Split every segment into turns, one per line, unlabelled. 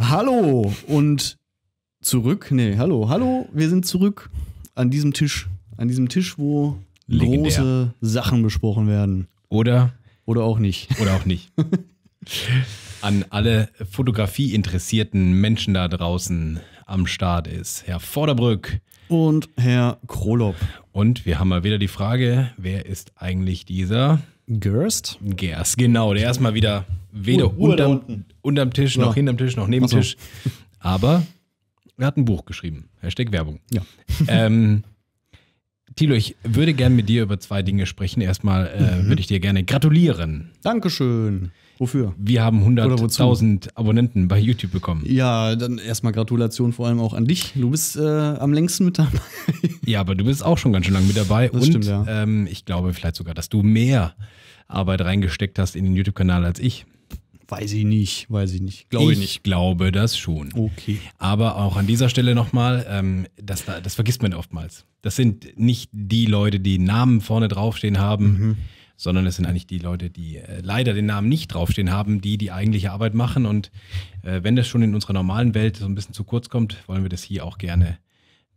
Hallo und zurück. Nee, hallo, hallo, wir sind zurück an diesem Tisch. An diesem Tisch, wo Legendär. große Sachen besprochen werden. Oder? Oder auch nicht. Oder auch nicht.
an alle Fotografie-interessierten Menschen da draußen am Start ist Herr Vorderbrück. Und Herr Krolop. Und wir haben mal wieder die Frage, wer ist eigentlich dieser? Gerst? Gerst, genau. Der ist mal wieder weder Uhr, unterm, unterm Tisch ja. noch hinterm Tisch noch neben Tisch. Aber er hat ein Buch geschrieben. Hashtag Werbung. Ja. Ähm, Thilo, ich würde gerne mit dir über zwei Dinge sprechen. Erstmal äh, mhm. würde ich dir gerne gratulieren.
Dankeschön. Wofür? Wir haben 100.000
Abonnenten bei YouTube bekommen.
Ja, dann erstmal Gratulation vor allem auch an dich. Du bist äh, am längsten mit dabei.
ja, aber du bist auch schon ganz schön lange mit dabei. Das und stimmt, ja. ähm, ich glaube vielleicht sogar, dass du mehr Arbeit reingesteckt hast in den YouTube-Kanal als ich. Weiß ich nicht, weiß ich nicht. Glaube ich, ich nicht. glaube das schon. Okay. Aber auch an dieser Stelle nochmal, ähm, das, das vergisst man oftmals. Das sind nicht die Leute, die Namen vorne draufstehen haben. Mhm sondern es sind eigentlich die Leute, die äh, leider den Namen nicht draufstehen haben, die die eigentliche Arbeit machen. Und äh, wenn das schon in unserer normalen Welt so ein bisschen zu kurz kommt, wollen wir das hier auch gerne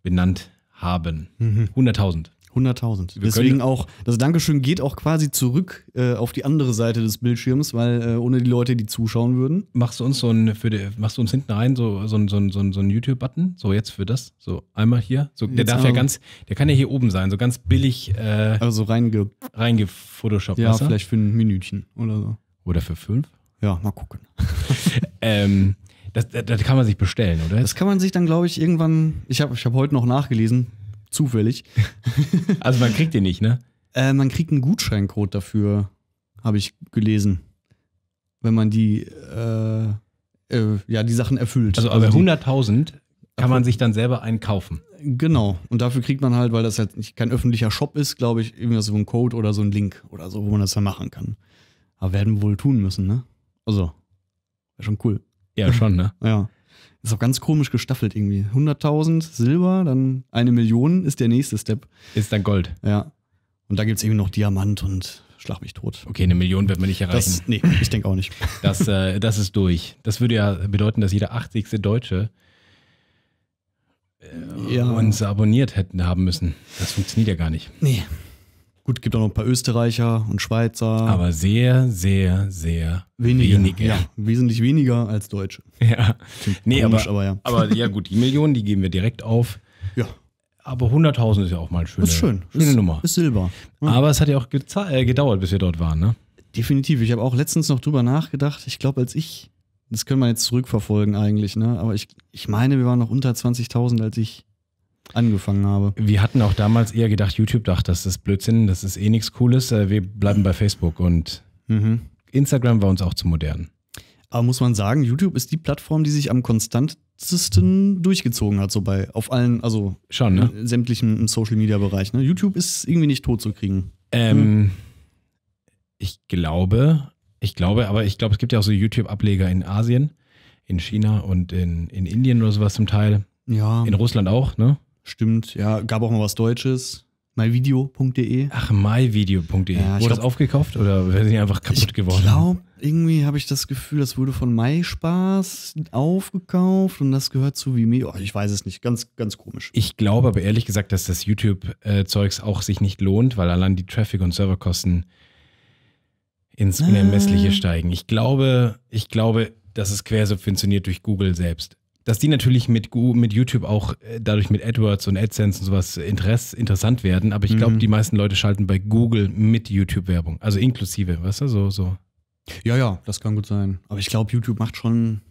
benannt haben. Mhm. 100.000. 100.000. Deswegen
auch, das Dankeschön geht auch quasi zurück äh, auf die andere Seite des Bildschirms, weil äh, ohne die Leute, die zuschauen würden. Machst du uns so ein,
für die, machst du uns hinten rein so, so, so, so, so einen YouTube-Button, so jetzt für das, so einmal hier. So, der jetzt darf ja ganz, der kann ja hier oben sein, so ganz billig. Äh, also reinge. Reingefotoshoppt. Ja, vielleicht für
ein Minütchen oder so. Oder für fünf? Ja, mal gucken. ähm, das, das, das, kann man sich bestellen, oder? Das kann man sich dann, glaube ich, irgendwann. Ich habe ich hab heute noch nachgelesen zufällig. Also man kriegt den nicht, ne? Äh, man kriegt einen Gutscheincode dafür, habe ich gelesen. Wenn man die, äh, äh, ja, die Sachen erfüllt. Also, also 100.000 kann man sich dann selber einen kaufen. Genau. Und dafür kriegt man halt, weil das halt kein öffentlicher Shop ist, glaube ich, irgendwas so ein Code oder so ein Link oder so, wo man das dann machen kann. Aber werden wohl tun müssen, ne? Also, wäre schon cool. Ja, schon, ne? ja. Ist auch ganz komisch gestaffelt irgendwie. 100.000 Silber, dann eine Million ist der nächste Step. Ist dann Gold. Ja. Und da gibt es eben noch Diamant und schlag mich tot. Okay, eine Million wird man nicht erreichen. Das, nee, ich denke auch nicht. Das, äh, das ist durch. Das würde ja
bedeuten, dass jeder 80. Deutsche äh, ja. uns abonniert hätten haben müssen. Das funktioniert ja gar nicht. Nee.
Gut, gibt auch noch ein paar Österreicher und
Schweizer. Aber sehr, sehr, sehr weniger. wenige. Ja, wesentlich weniger als Deutsche. Ja. nee, komisch, aber, aber, ja. Aber ja, gut, die Millionen, die geben wir direkt auf. Ja.
Aber 100.000 ist ja auch mal schön. Ist schön. Schöne ist, Nummer. Ist Silber. Ja. Aber es hat ja auch äh, gedauert, bis wir dort waren, ne? Definitiv. Ich habe auch letztens noch drüber nachgedacht. Ich glaube, als ich, das können wir jetzt zurückverfolgen eigentlich, ne? Aber ich, ich meine, wir waren noch unter 20.000, als ich angefangen habe. Wir hatten auch damals eher gedacht, YouTube dachte, das ist Blödsinn, das ist eh nichts Cooles, äh, wir bleiben bei Facebook und mhm. Instagram war uns auch zu modern. Aber muss man sagen, YouTube ist die Plattform, die sich am konstantesten durchgezogen hat, so bei auf allen, also schon ne? sämtlichen Social Media Bereich. Ne? YouTube ist irgendwie nicht tot zu kriegen. Ähm, mhm.
Ich glaube, ich glaube, aber ich glaube, es gibt ja auch so YouTube-Ableger in Asien, in China und in, in Indien oder sowas zum Teil. Ja. In Russland auch, ne? Stimmt,
ja, gab auch mal was Deutsches. myvideo.de. Ach, myvideo.de. Ja, wurde das aufgekauft oder wäre sie einfach kaputt geworden? Ich glaube, irgendwie habe ich das Gefühl, das wurde von MySpaß aufgekauft und das gehört zu Vimeo. Oh, ich weiß es nicht, ganz, ganz komisch. Ich glaube aber
ehrlich gesagt, dass das YouTube-Zeugs auch sich nicht lohnt, weil allein die Traffic- und Serverkosten ins äh. Unermessliche ah. steigen. Ich glaube, ich glaube, dass es quersubventioniert durch Google selbst dass die natürlich mit, mit YouTube auch äh, dadurch mit AdWords und AdSense und sowas äh, Interess, interessant werden, aber ich glaube, mhm. die meisten Leute schalten bei Google mit YouTube-Werbung, also inklusive, weißt du, so, so.
Ja, ja, das kann gut sein. Aber ich glaube, YouTube macht schon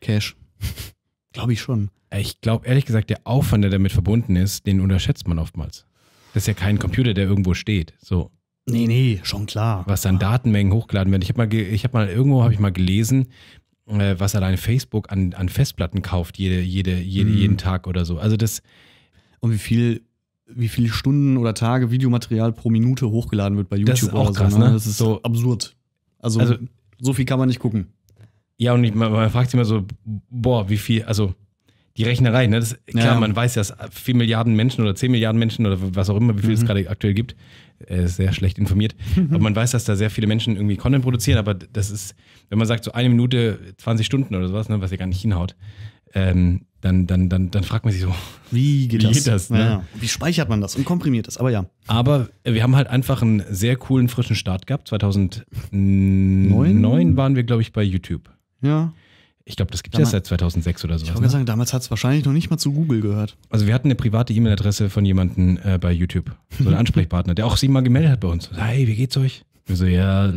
Cash. glaube ich schon. Äh, ich glaube, ehrlich gesagt, der Aufwand, der damit verbunden ist,
den unterschätzt man oftmals. Das ist ja kein Computer, der irgendwo steht, so. Nee, nee, schon klar. Was an Datenmengen hochgeladen werden. Ich habe mal, hab mal irgendwo habe ich mal gelesen, äh, was allein Facebook an, an Festplatten kauft, jede, jede, jede, mhm. jeden Tag oder so. Also das. Und wie
viel wie viele Stunden oder Tage Videomaterial pro Minute hochgeladen wird bei YouTube. Das ist auch krass, so, ne? ne? Das ist so absurd. Also, also, so viel kann man nicht gucken. Ja, und ich, man, man, fragt sich
immer so, boah, wie viel, also die Rechnerei, ne? Das, klar, ja. man weiß ja, dass 4 Milliarden Menschen oder 10 Milliarden Menschen oder was auch immer, wie viel mhm. es gerade aktuell gibt, äh, sehr schlecht informiert. Mhm. aber man weiß, dass da sehr viele Menschen irgendwie Content produzieren, aber das ist, wenn man sagt, so eine Minute 20 Stunden oder sowas, ne, was ihr gar nicht hinhaut, ähm, dann, dann, dann, dann fragt man sich so,
wie geht wie das? Geht das ne? ja. Wie speichert man das und komprimiert das? Aber ja.
Aber äh, wir haben halt einfach einen sehr coolen, frischen Start gehabt. 2009 Neun? waren wir, glaube ich, bei YouTube.
Ja. Ich
glaube, das gibt es ja seit 2006 oder so. Ich wollte ne? sagen,
damals hat es wahrscheinlich noch nicht mal zu Google gehört.
Also wir hatten eine private E-Mail-Adresse von jemandem äh, bei YouTube, so ein Ansprechpartner, der auch mal gemeldet hat
bei uns. Hey, wie geht's euch?
Wir so, ja,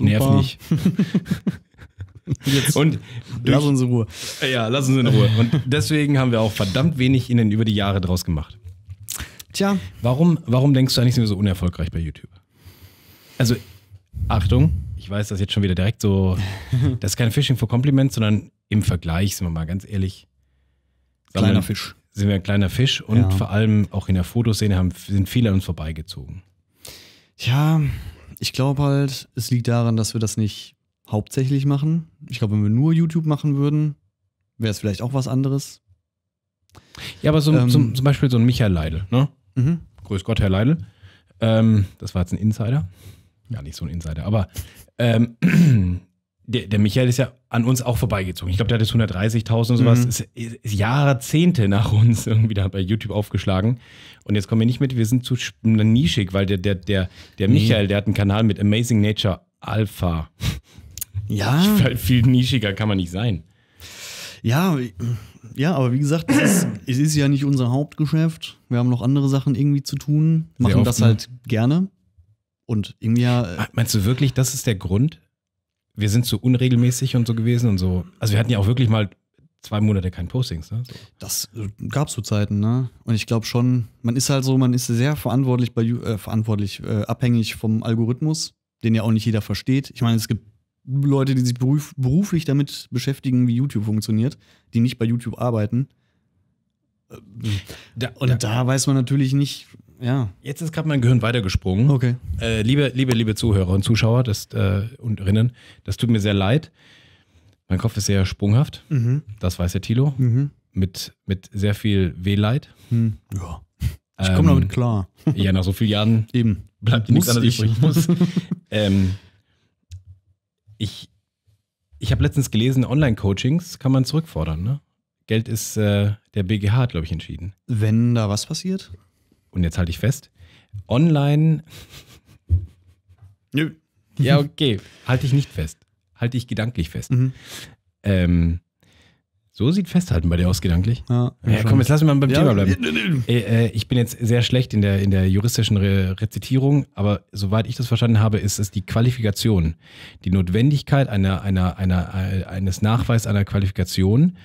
nerv nicht.
Jetzt und durch, lass uns in Ruhe.
Ja, lass uns in Ruhe. Und deswegen haben wir auch verdammt wenig ihnen über die Jahre draus gemacht. Tja. Warum, warum denkst du eigentlich, sind wir so unerfolgreich bei YouTube? Also, Achtung, ich weiß das jetzt schon wieder direkt so, das ist kein Fishing for Compliments, sondern im Vergleich, sind wir mal ganz ehrlich. Kleiner wir, Fisch. Sind wir ein kleiner Fisch und ja. vor
allem auch in der Fotoszene haben, sind viele an uns vorbeigezogen. Ja, ich glaube halt, es liegt daran, dass wir das nicht hauptsächlich machen. Ich glaube, wenn wir nur YouTube machen würden, wäre es vielleicht auch was anderes. Ja, aber so, ähm, zum, zum, Beispiel so ein
Michael Leidel, ne? Mhm. Grüß Gott, Herr Leidel. Ähm, das war jetzt ein Insider. Ja, nicht so ein Insider, aber ähm, der, der, Michael ist ja an uns auch vorbeigezogen. Ich glaube, der hat jetzt 130.000 und sowas. Mhm. Ist, ist Jahrzehnte nach uns irgendwie da bei YouTube aufgeschlagen. Und jetzt kommen wir nicht mit, wir sind zu nischig, weil der, der, der, der nee. Michael, der hat einen Kanal mit
Amazing Nature Alpha. Ja. Viel nischiger kann man nicht sein. Ja, ja, aber wie gesagt, es ist, es ist ja nicht unser Hauptgeschäft. Wir haben noch andere Sachen irgendwie zu tun, machen oft, das ne? halt ne? gerne. Und irgendwie ja.
Äh, meinst du wirklich, das ist der Grund? Wir sind so unregelmäßig und so gewesen und so. Also wir hatten ja auch wirklich mal zwei Monate kein Postings. Ne? So. Das äh,
gab es zu Zeiten, ne? Und ich glaube schon, man ist halt so, man ist sehr verantwortlich, bei, äh, verantwortlich äh, abhängig vom Algorithmus, den ja auch nicht jeder versteht. Ich meine, es gibt Leute, die sich beruf, beruflich damit beschäftigen, wie YouTube funktioniert, die nicht bei YouTube arbeiten. Äh, da, und da, da weiß man natürlich nicht, ja. Jetzt ist gerade mein Gehirn weitergesprungen. Okay. Äh, liebe, liebe, liebe Zuhörer
und Zuschauer das, äh, und Rinnen, das tut mir sehr leid. Mein Kopf ist sehr sprunghaft. Mhm. Das weiß der Tilo. Mhm. Mit, mit sehr viel Wehleid. Mhm. Ja. Ich komme ähm, damit klar. ja, nach so vielen Jahren Eben. bleibt dir nichts anderes übrig. Muss. ähm, ich ich habe letztens gelesen, Online-Coachings kann man zurückfordern. Ne? Geld ist, äh, der BGH hat, glaube ich, entschieden. Wenn da was passiert? und jetzt halte ich fest, online. Nö. Ja, okay. halte ich nicht fest. Halte ich gedanklich fest. Mhm. Ähm, so sieht Festhalten bei dir aus gedanklich. Ja, ja komm, jetzt lass mich mal beim ja. Thema bleiben. Äh, äh, ich bin jetzt sehr schlecht in der, in der juristischen Re Rezitierung, aber soweit ich das verstanden habe, ist es die Qualifikation, die Notwendigkeit einer, einer, einer, äh, eines Nachweis einer Qualifikation.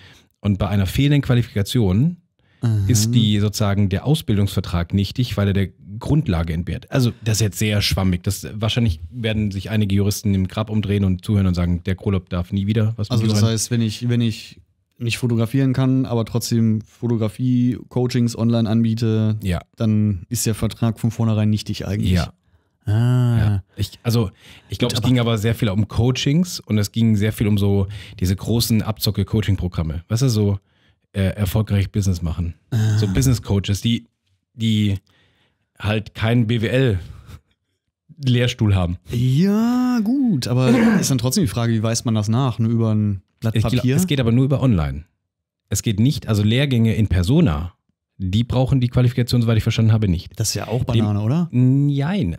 Und bei einer fehlenden Qualifikation mhm. ist die sozusagen der Ausbildungsvertrag nichtig, weil er der Grundlage entbehrt. Also das ist jetzt sehr schwammig. Das, wahrscheinlich werden sich einige Juristen im Grab umdrehen und zuhören und sagen, der Krolop darf nie wieder was Also das heißt,
wenn ich, wenn ich nicht fotografieren kann, aber trotzdem Fotografie-Coachings online anbiete, ja. dann ist der Vertrag von vornherein nichtig eigentlich. Ja.
Ah. Ja. Ich, also ich glaube, es ging aber sehr viel um Coachings und es ging sehr viel um so diese großen Abzocke-Coaching-Programme. Weißt du, so äh, erfolgreich Business machen. Ah. So Business Coaches, die,
die halt keinen BWL Lehrstuhl haben. Ja, gut, aber ist dann trotzdem die Frage, wie weist man das nach? Nur über ein Blatt Papier? Glaub, es
geht aber nur über online. Es geht nicht, also Lehrgänge in Persona, die brauchen die Qualifikation, soweit ich verstanden habe, nicht. Das ist ja auch Banane, Dem, oder? Nein,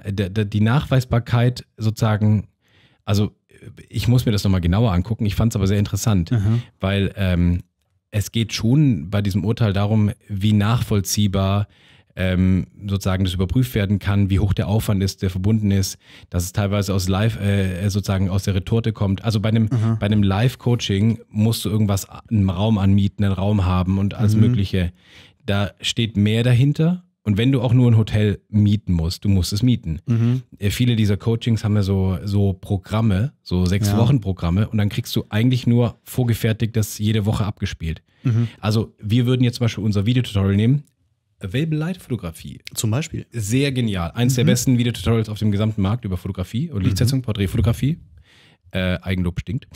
die Nachweisbarkeit sozusagen, also äh, ich muss mir das nochmal genauer angucken, ich fand es aber sehr interessant, mhm. weil ähm, es geht schon bei diesem Urteil darum, wie nachvollziehbar ähm, sozusagen das überprüft werden kann, wie hoch der Aufwand ist, der verbunden ist, dass es teilweise aus Live äh, sozusagen aus der Retorte kommt. Also bei einem, mhm. bei einem Live-Coaching musst du irgendwas, einen Raum anmieten, einen Raum haben und alles mhm. Mögliche. Da steht mehr dahinter und wenn du auch nur ein Hotel mieten musst, du musst es mieten. Mhm. Äh, viele dieser Coachings haben ja so, so Programme, so sechs ja. Wochen Programme und dann kriegst du eigentlich nur vorgefertigt das jede Woche abgespielt. Mhm. Also wir würden jetzt zum Beispiel unser Videotutorial nehmen, Available Light Fotografie. Zum Beispiel. Sehr genial. Eins mhm. der besten Videotutorials auf dem gesamten Markt über Fotografie und mhm. Lichtsetzung, Porträtfotografie. Äh, Eigenlob stinkt.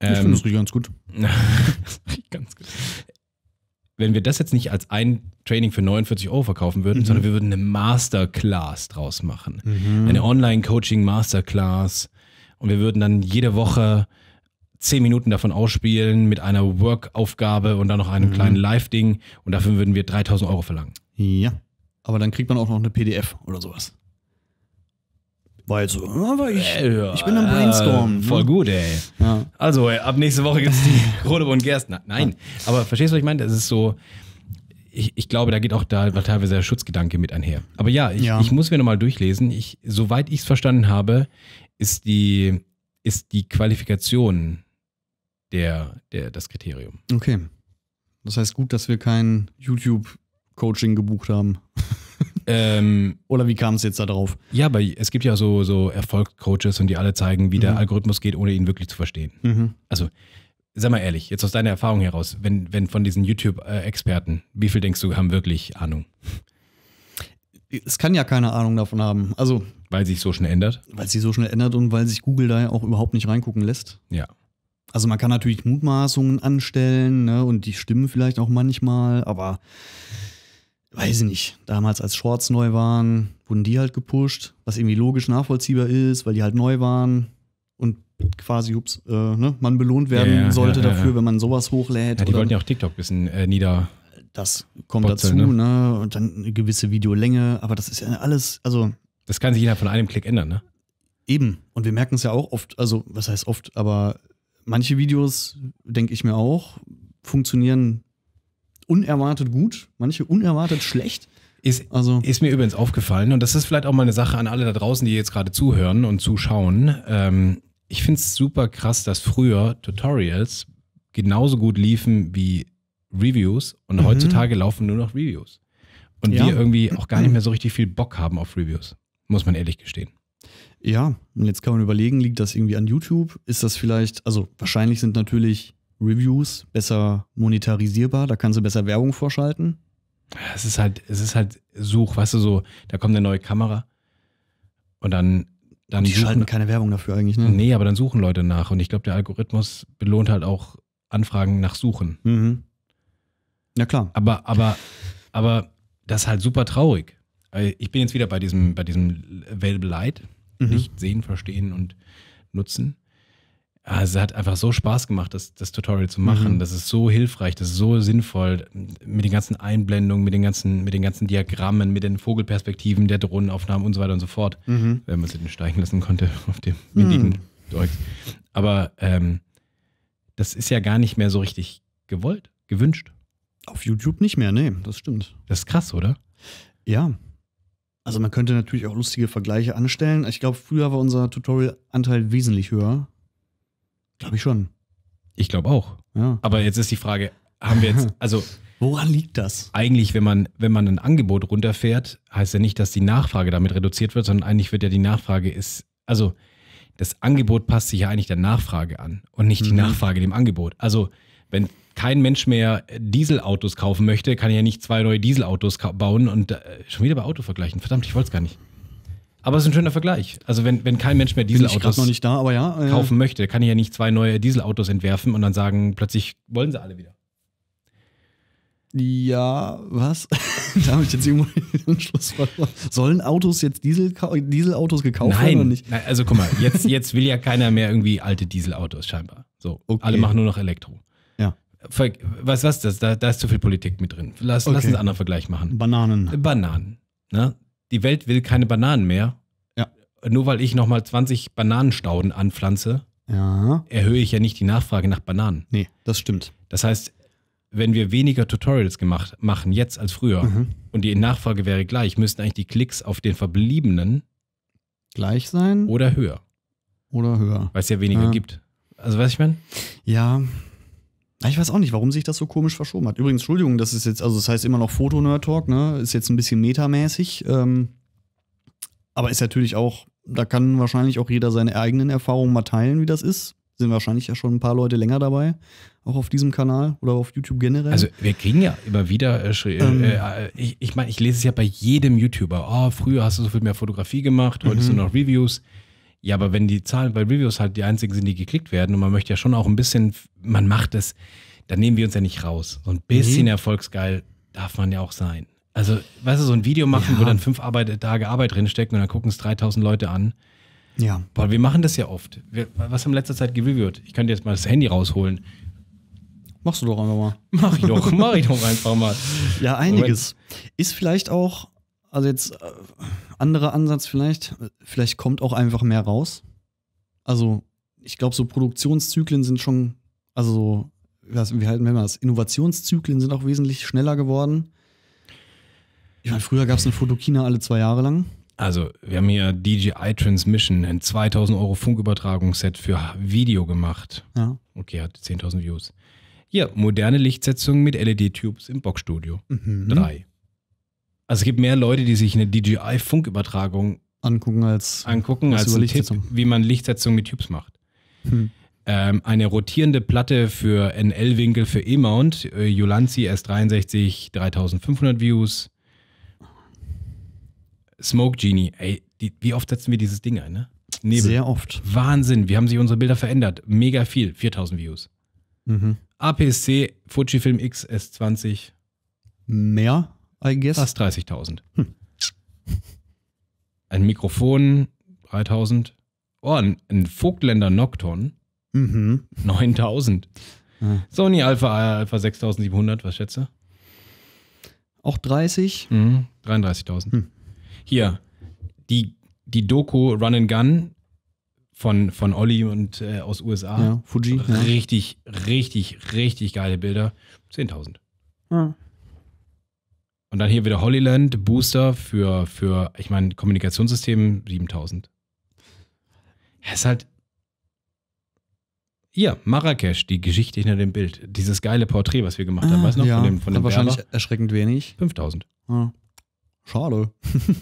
Ich ähm, finde das riecht ganz gut. ganz gut wenn wir das jetzt nicht als ein Training für 49 Euro verkaufen würden, mhm. sondern wir würden eine Masterclass draus machen. Mhm. Eine Online-Coaching-Masterclass. Und wir würden dann jede Woche zehn Minuten davon ausspielen mit einer Work-Aufgabe und dann noch einem mhm. kleinen Live-Ding. Und dafür würden wir 3000 Euro verlangen.
Ja. Aber dann kriegt man auch noch eine PDF oder sowas. Weil so, aber ich, äh, ich bin am Brainstormen. Äh, ne? voll gut, ey. Ja.
Also, ey, ab nächste Woche gibt es die Rote und Gerst. Nein, ja. aber verstehst du, was ich meine? Das ist so, ich, ich glaube, da geht auch da teilweise der Schutzgedanke mit einher. Aber ja, ich, ja. ich muss mir nochmal durchlesen. Ich, soweit ich es verstanden habe, ist die, ist die Qualifikation der, der, das Kriterium.
Okay. Das heißt gut, dass wir kein YouTube-Coaching gebucht haben. Ähm, Oder wie kam es jetzt da drauf? Ja, aber es gibt ja so, so
Erfolgscoaches und die alle zeigen, wie mhm. der Algorithmus geht, ohne ihn wirklich zu verstehen. Mhm. Also, sag mal ehrlich, jetzt aus deiner Erfahrung heraus, wenn, wenn von diesen YouTube-Experten, wie viel denkst du, haben wirklich Ahnung?
Es kann ja keine Ahnung davon haben. Also. Weil sich so schnell ändert? Weil sich so schnell ändert und weil sich Google da ja auch überhaupt nicht reingucken lässt. Ja. Also man kann natürlich Mutmaßungen anstellen ne, und die stimmen vielleicht auch manchmal, aber weiß ich nicht, damals als Shorts neu waren, wurden die halt gepusht, was irgendwie logisch nachvollziehbar ist, weil die halt neu waren und quasi, ups, äh, ne, man belohnt werden ja, ja, sollte ja, dafür, wenn man sowas hochlädt. die oder, wollten ja
auch TikTok ein bisschen äh, nieder. Das kommt Botzeln, dazu, ne?
ne? Und dann eine gewisse Videolänge, aber das ist ja alles, also. Das kann sich innerhalb von einem Klick ändern, ne? Eben. Und wir merken es ja auch oft, also was heißt oft, aber manche Videos, denke ich mir auch, funktionieren unerwartet gut, manche unerwartet
schlecht. Ist, also. ist mir übrigens aufgefallen, und das ist vielleicht auch mal eine Sache an alle da draußen, die jetzt gerade zuhören und zuschauen. Ähm, ich finde es super krass, dass früher Tutorials genauso gut liefen wie Reviews und mhm. heutzutage laufen nur noch Reviews.
Und ja. wir irgendwie auch gar nicht mehr
so richtig viel Bock haben auf Reviews, muss man ehrlich gestehen.
Ja, und jetzt kann man überlegen, liegt das irgendwie an YouTube? Ist das vielleicht, also wahrscheinlich sind natürlich Reviews besser monetarisierbar, da kannst du besser Werbung vorschalten. Es ist halt, es ist halt Such, weißt du, so, da kommt eine neue Kamera und dann.
dann und die suchen, schalten keine Werbung dafür eigentlich, ne? Nee, aber dann suchen Leute nach und ich glaube, der Algorithmus belohnt halt auch Anfragen nach Suchen. Mhm. Na klar. Aber, aber, aber das ist halt super traurig. Äh, ich bin jetzt wieder bei diesem, bei diesem Available Light. Mhm. Nicht sehen, verstehen und nutzen. Also es hat einfach so Spaß gemacht, das, das Tutorial zu machen. Mhm. Das ist so hilfreich, das ist so sinnvoll mit den ganzen Einblendungen, mit den ganzen, mit den ganzen Diagrammen, mit den Vogelperspektiven der Drohnenaufnahmen und so weiter und so fort, mhm. wenn man es steigen lassen konnte auf dem windigen mhm. Deutsch. Aber ähm, das ist ja gar
nicht mehr so richtig gewollt, gewünscht. Auf YouTube nicht mehr, nee, das stimmt. Das ist krass, oder? Ja. Also man könnte natürlich auch lustige Vergleiche anstellen. Ich glaube, früher war unser Tutorial-Anteil wesentlich höher. Glaube ich schon. Ich glaube auch. Ja.
Aber jetzt ist die Frage, haben wir jetzt, also Woran liegt das? Eigentlich, wenn man, wenn man ein Angebot runterfährt, heißt ja nicht, dass die Nachfrage damit reduziert wird, sondern eigentlich wird ja die Nachfrage ist, also das Angebot passt sich ja eigentlich der Nachfrage an und nicht mhm. die Nachfrage dem Angebot. Also wenn kein Mensch mehr Dieselautos kaufen möchte, kann ich ja nicht zwei neue Dieselautos bauen und äh, schon wieder bei Auto vergleichen. Verdammt, ich wollte es gar nicht. Aber es ist ein schöner Vergleich. Also wenn, wenn kein Mensch mehr Dieselautos da, ja, äh, kaufen möchte, kann ich ja nicht zwei neue Dieselautos entwerfen und dann sagen, plötzlich
wollen sie alle wieder. Ja, was? da habe ich jetzt irgendwo den Schluss verloren. Sollen Autos jetzt Diesel, Dieselautos gekauft nein, werden oder nicht?
Nein, also guck mal, jetzt, jetzt will ja keiner mehr irgendwie alte Dieselautos scheinbar. So, okay. alle machen nur noch Elektro. Ja. Was, was das? Da, da ist zu viel Politik mit drin. Lass, okay. lass uns einen anderen Vergleich machen. Bananen. Bananen. Ne? die Welt will keine Bananen mehr. Ja. Nur weil ich nochmal 20 Bananenstauden anpflanze, ja. erhöhe ich ja nicht die Nachfrage nach Bananen. Nee, das stimmt. Das heißt, wenn wir weniger Tutorials gemacht, machen jetzt als früher mhm. und die Nachfrage wäre gleich, müssten eigentlich die Klicks auf den verbliebenen gleich sein oder höher.
Oder höher. Weil es ja weniger ja. gibt. Also, weißt ich meine? Ja, ich weiß auch nicht, warum sich das so komisch verschoben hat. Übrigens, Entschuldigung, das ist jetzt, also das heißt immer noch Foto-Nerd-Talk, ne? Ist jetzt ein bisschen metamäßig. Ähm, aber ist natürlich auch, da kann wahrscheinlich auch jeder seine eigenen Erfahrungen mal teilen, wie das ist. Sind wahrscheinlich ja schon ein paar Leute länger dabei, auch auf diesem Kanal oder auf YouTube generell. Also
wir kriegen ja immer wieder, äh, äh ähm, äh, ich, ich meine, ich lese es ja bei jedem YouTuber. Oh, früher hast du so viel mehr Fotografie gemacht, heute mhm. sind noch Reviews. Ja, aber wenn die Zahlen bei Reviews halt die einzigen sind, die geklickt werden und man möchte ja schon auch ein bisschen, man macht es, dann nehmen wir uns ja nicht raus. So ein bisschen mhm. erfolgsgeil darf man ja auch sein. Also, weißt du, so ein Video machen, ja. wo dann fünf Arbeit, Tage Arbeit drinstecken und dann gucken es 3000 Leute an. Ja. Weil wir machen das ja oft. Wir, was haben in letzter Zeit gereviewt? Ich könnte jetzt mal das Handy rausholen.
Machst du doch einfach mal. Mach ich doch, mach ich doch einfach mal. Ja, einiges. Moment. Ist vielleicht auch also jetzt äh, anderer Ansatz vielleicht, vielleicht kommt auch einfach mehr raus. Also ich glaube, so Produktionszyklen sind schon, also was, wie halten wir das? Innovationszyklen sind auch wesentlich schneller geworden. Ich meine, früher gab es eine Fotokina alle zwei Jahre lang.
Also, wir haben hier DJI Transmission, ein 2000 Euro Funkübertragungsset für Video gemacht. Ja. Okay, hat 10.000 Views. Hier, moderne Lichtsetzung mit LED-Tubes im Boxstudio. Mhm. Drei. Also es gibt mehr Leute, die sich eine DJI-Funkübertragung angucken als, angucken als, als Tipp, wie man Lichtsetzung mit Tubes macht. Hm. Ähm, eine rotierende Platte für NL-Winkel für E-Mount, äh, S63 3500 Views. Smoke Genie, ey, die, wie oft setzen wir dieses Ding ein, ne? Nebel. Sehr oft. Wahnsinn, wie haben sich unsere Bilder verändert? Mega viel, 4000 Views. Mhm. APS-C, Fujifilm X S20. Mehr? I guess. Fast 30.000. Hm. Ein Mikrofon 3.000. Oh, ein, ein Vogtländer Nocton mhm. 9.000. Ah. Sony Alpha, Alpha 6700, was schätze? Auch 30? Mhm, 33.000. Hm. Hier, die, die Doku Run and Gun von, von Olli und äh, aus USA. Ja, Fuji. Richtig, ja. richtig, richtig geile Bilder. 10.000. Ja. Ah. Und dann hier wieder Holyland Booster für, für ich meine, Kommunikationssystem 7000. Es ist halt. Hier, Marrakesch, die Geschichte hinter dem Bild. Dieses geile Porträt, was wir gemacht haben, ah, weißt du noch? Ja, von dem, von dem wahrscheinlich Werber? erschreckend wenig. 5000. Ja. Ah. Schade.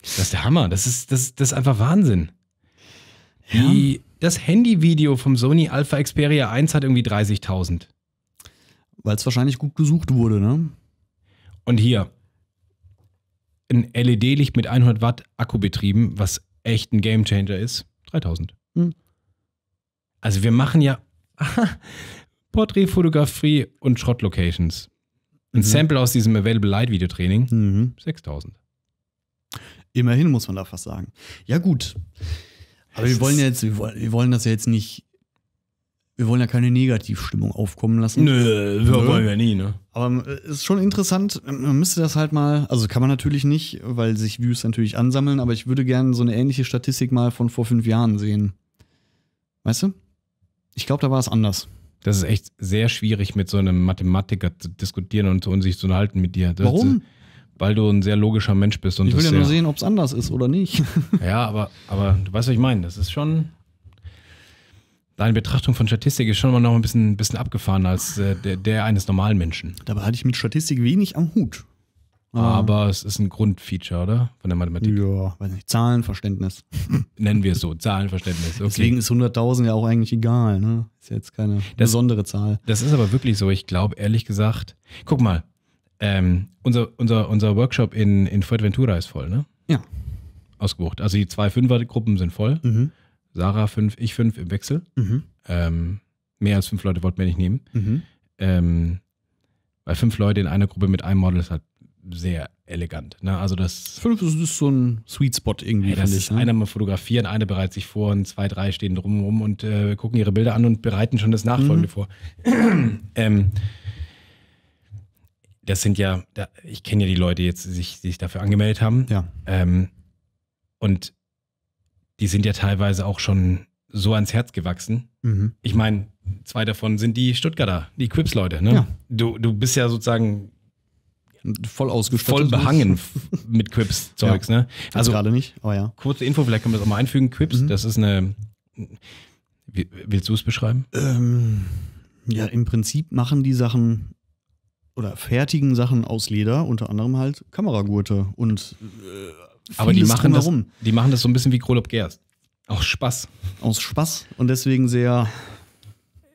das ist der Hammer. Das ist, das, das ist einfach Wahnsinn. Ja. Die, das Handyvideo vom Sony Alpha Xperia 1 hat irgendwie 30.000. Weil es wahrscheinlich gut gesucht wurde, ne? Und hier ein LED-Licht mit 100 Watt Akku betrieben, was echt ein Gamechanger ist, 3000. Hm. Also wir machen ja Porträtfotografie und Schrottlocations. Ein mhm. Sample aus diesem Available Light Videotraining,
mhm. 6000. Immerhin muss man da fast sagen. Ja gut. Aber wir wollen, jetzt, wir wollen das ja jetzt nicht wir wollen ja keine Negativstimmung aufkommen lassen. Nö, wir Nö. wollen wir nie, ne? Aber es äh, ist schon interessant, man müsste das halt mal, also kann man natürlich nicht, weil sich Views natürlich ansammeln, aber ich würde gerne so eine ähnliche Statistik mal von vor fünf Jahren sehen. Weißt du? Ich glaube, da war es anders. Das ist echt
sehr schwierig, mit so einem Mathematiker zu diskutieren und, und sich zu unterhalten mit dir. Das Warum? weil du ein sehr logischer Mensch bist. Und ich will ja nur sehen,
ob es anders ist oder nicht.
ja, aber, aber du weißt, was ich meine. Das ist schon deine Betrachtung von Statistik ist schon mal noch ein bisschen, bisschen abgefahren als äh, der, der, eines normalen Menschen. Dabei hatte ich mit Statistik wenig am Hut. Ähm, aber ähm. es ist ein Grundfeature, oder? Von der Mathematik. Ja, weiß nicht. Zahlenverständnis. Nennen wir es so, Zahlenverständnis. Okay. Deswegen ist
100.000 ja auch eigentlich egal. Ne? Ist jetzt keine das,
besondere Zahl. Das ist aber wirklich so. Ich glaube, ehrlich gesagt, guck mal, ähm, unser, unser, unser Workshop in, in Fuerteventura ist voll, ne? Ja. Ausgebucht. Also die zwei Fünfergruppen sind voll. Mhm. Sarah fünf, ich fünf im Wechsel. Mhm. Ähm, mehr als fünf Leute wollten wir nicht nehmen. Mhm. Ähm, weil fünf Leute in einer Gruppe mit einem Model ist halt sehr elegant. Ne? Also das fünf ist so ein Sweet Spot irgendwie. Ey, das ich, ne? Einer mal fotografieren, einer bereitet sich vor und zwei, drei stehen drumherum und äh, gucken ihre Bilder an und bereiten schon das Nachfolgende mhm. vor. ähm, das sind ja, ich kenne ja die Leute jetzt, die sich, die sich dafür angemeldet haben. Ja. Ähm, und die sind ja teilweise auch schon so ans Herz gewachsen. Mhm. Ich meine, zwei davon sind die Stuttgarter, die Quips-Leute. Ne? Ja. Du, du bist ja sozusagen voll ausgestattet. Voll behangen mit Quips-Zeugs. Ja. Ne? Also gerade nicht, aber ja. Kurze Info, vielleicht können wir das auch mal einfügen. Quips,
mhm. das ist eine. Willst du es beschreiben? Ähm, ja, im Prinzip machen die Sachen oder fertigen Sachen aus Leder, unter anderem halt Kameragurte und äh, aber die machen, das, die machen das so ein bisschen wie Krolop Gerst. Aus Spaß. Aus Spaß und deswegen sehr.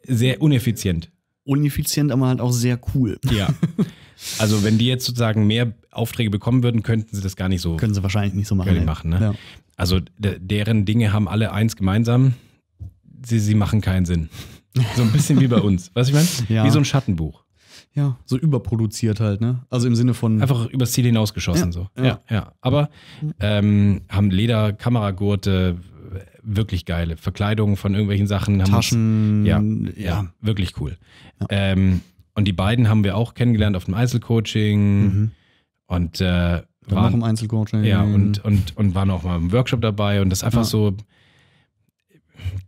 Sehr uneffizient. Uneffizient, aber halt auch sehr cool. Ja. Also, wenn die jetzt sozusagen mehr Aufträge
bekommen würden, könnten sie das gar nicht so. Können sie wahrscheinlich nicht so machen. machen ne? ja. Also, deren Dinge haben alle eins gemeinsam. Sie, sie machen keinen Sinn. So ein bisschen wie bei uns. Weißt ich meine?
Ja. Wie so ein Schattenbuch. Ja, so überproduziert halt, ne? Also im Sinne von. Einfach
übers Ziel hinausgeschossen, ja, so. Ja, ja. ja. Aber ähm, haben Leder, Kameragurte, wirklich geile Verkleidungen von irgendwelchen Sachen. Taschen. Uns, ja, ja, wirklich cool. Ähm, und die beiden haben wir auch kennengelernt auf dem Einzelcoaching mhm. und äh, waren auch im Einzelcoaching. Ja, und, und, und waren auch mal im Workshop dabei und das ist einfach so.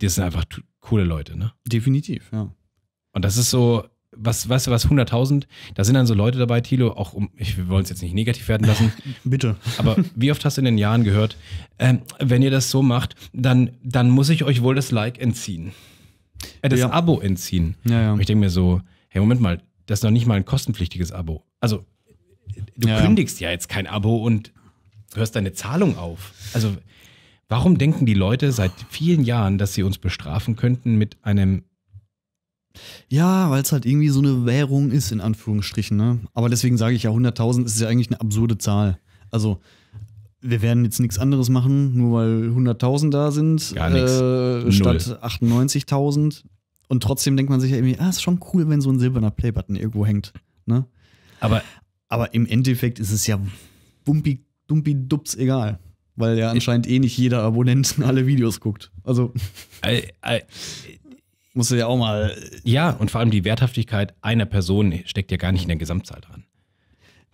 Das sind einfach coole Leute, ne? Definitiv, ja. Und das ist so, was, weißt du was, 100.000, da sind dann so Leute dabei, Thilo, auch um, ich wollen es jetzt nicht negativ werden lassen. Bitte. Aber wie oft hast du in den Jahren gehört, ähm, wenn ihr das so macht, dann, dann muss ich euch wohl das Like entziehen. Äh, das ja. Abo entziehen. Ja, ja. Und ich denke mir so, hey, Moment mal, das ist noch nicht mal ein kostenpflichtiges Abo. Also,
du kündigst
ja jetzt kein Abo und hörst deine Zahlung auf. Also, warum denken die Leute
seit vielen Jahren, dass sie uns bestrafen könnten mit einem ja, weil es halt irgendwie so eine Währung ist, in Anführungsstrichen. Ne? Aber deswegen sage ich ja, 100.000 ist ja eigentlich eine absurde Zahl. Also, wir werden jetzt nichts anderes machen, nur weil 100.000 da sind, Gar äh, statt 98.000. Und trotzdem denkt man sich ja irgendwie, ah, ist schon cool, wenn so ein silberner Playbutton irgendwo hängt. Ne? Aber, Aber im Endeffekt ist es ja wumpi, dumpi, dups egal. Weil ja anscheinend eh nicht jeder Abonnenten alle Videos guckt. Also. Musst du ja auch mal. Äh, ja, und vor allem die
Werthaftigkeit einer Person steckt ja gar nicht in der Gesamtzahl dran.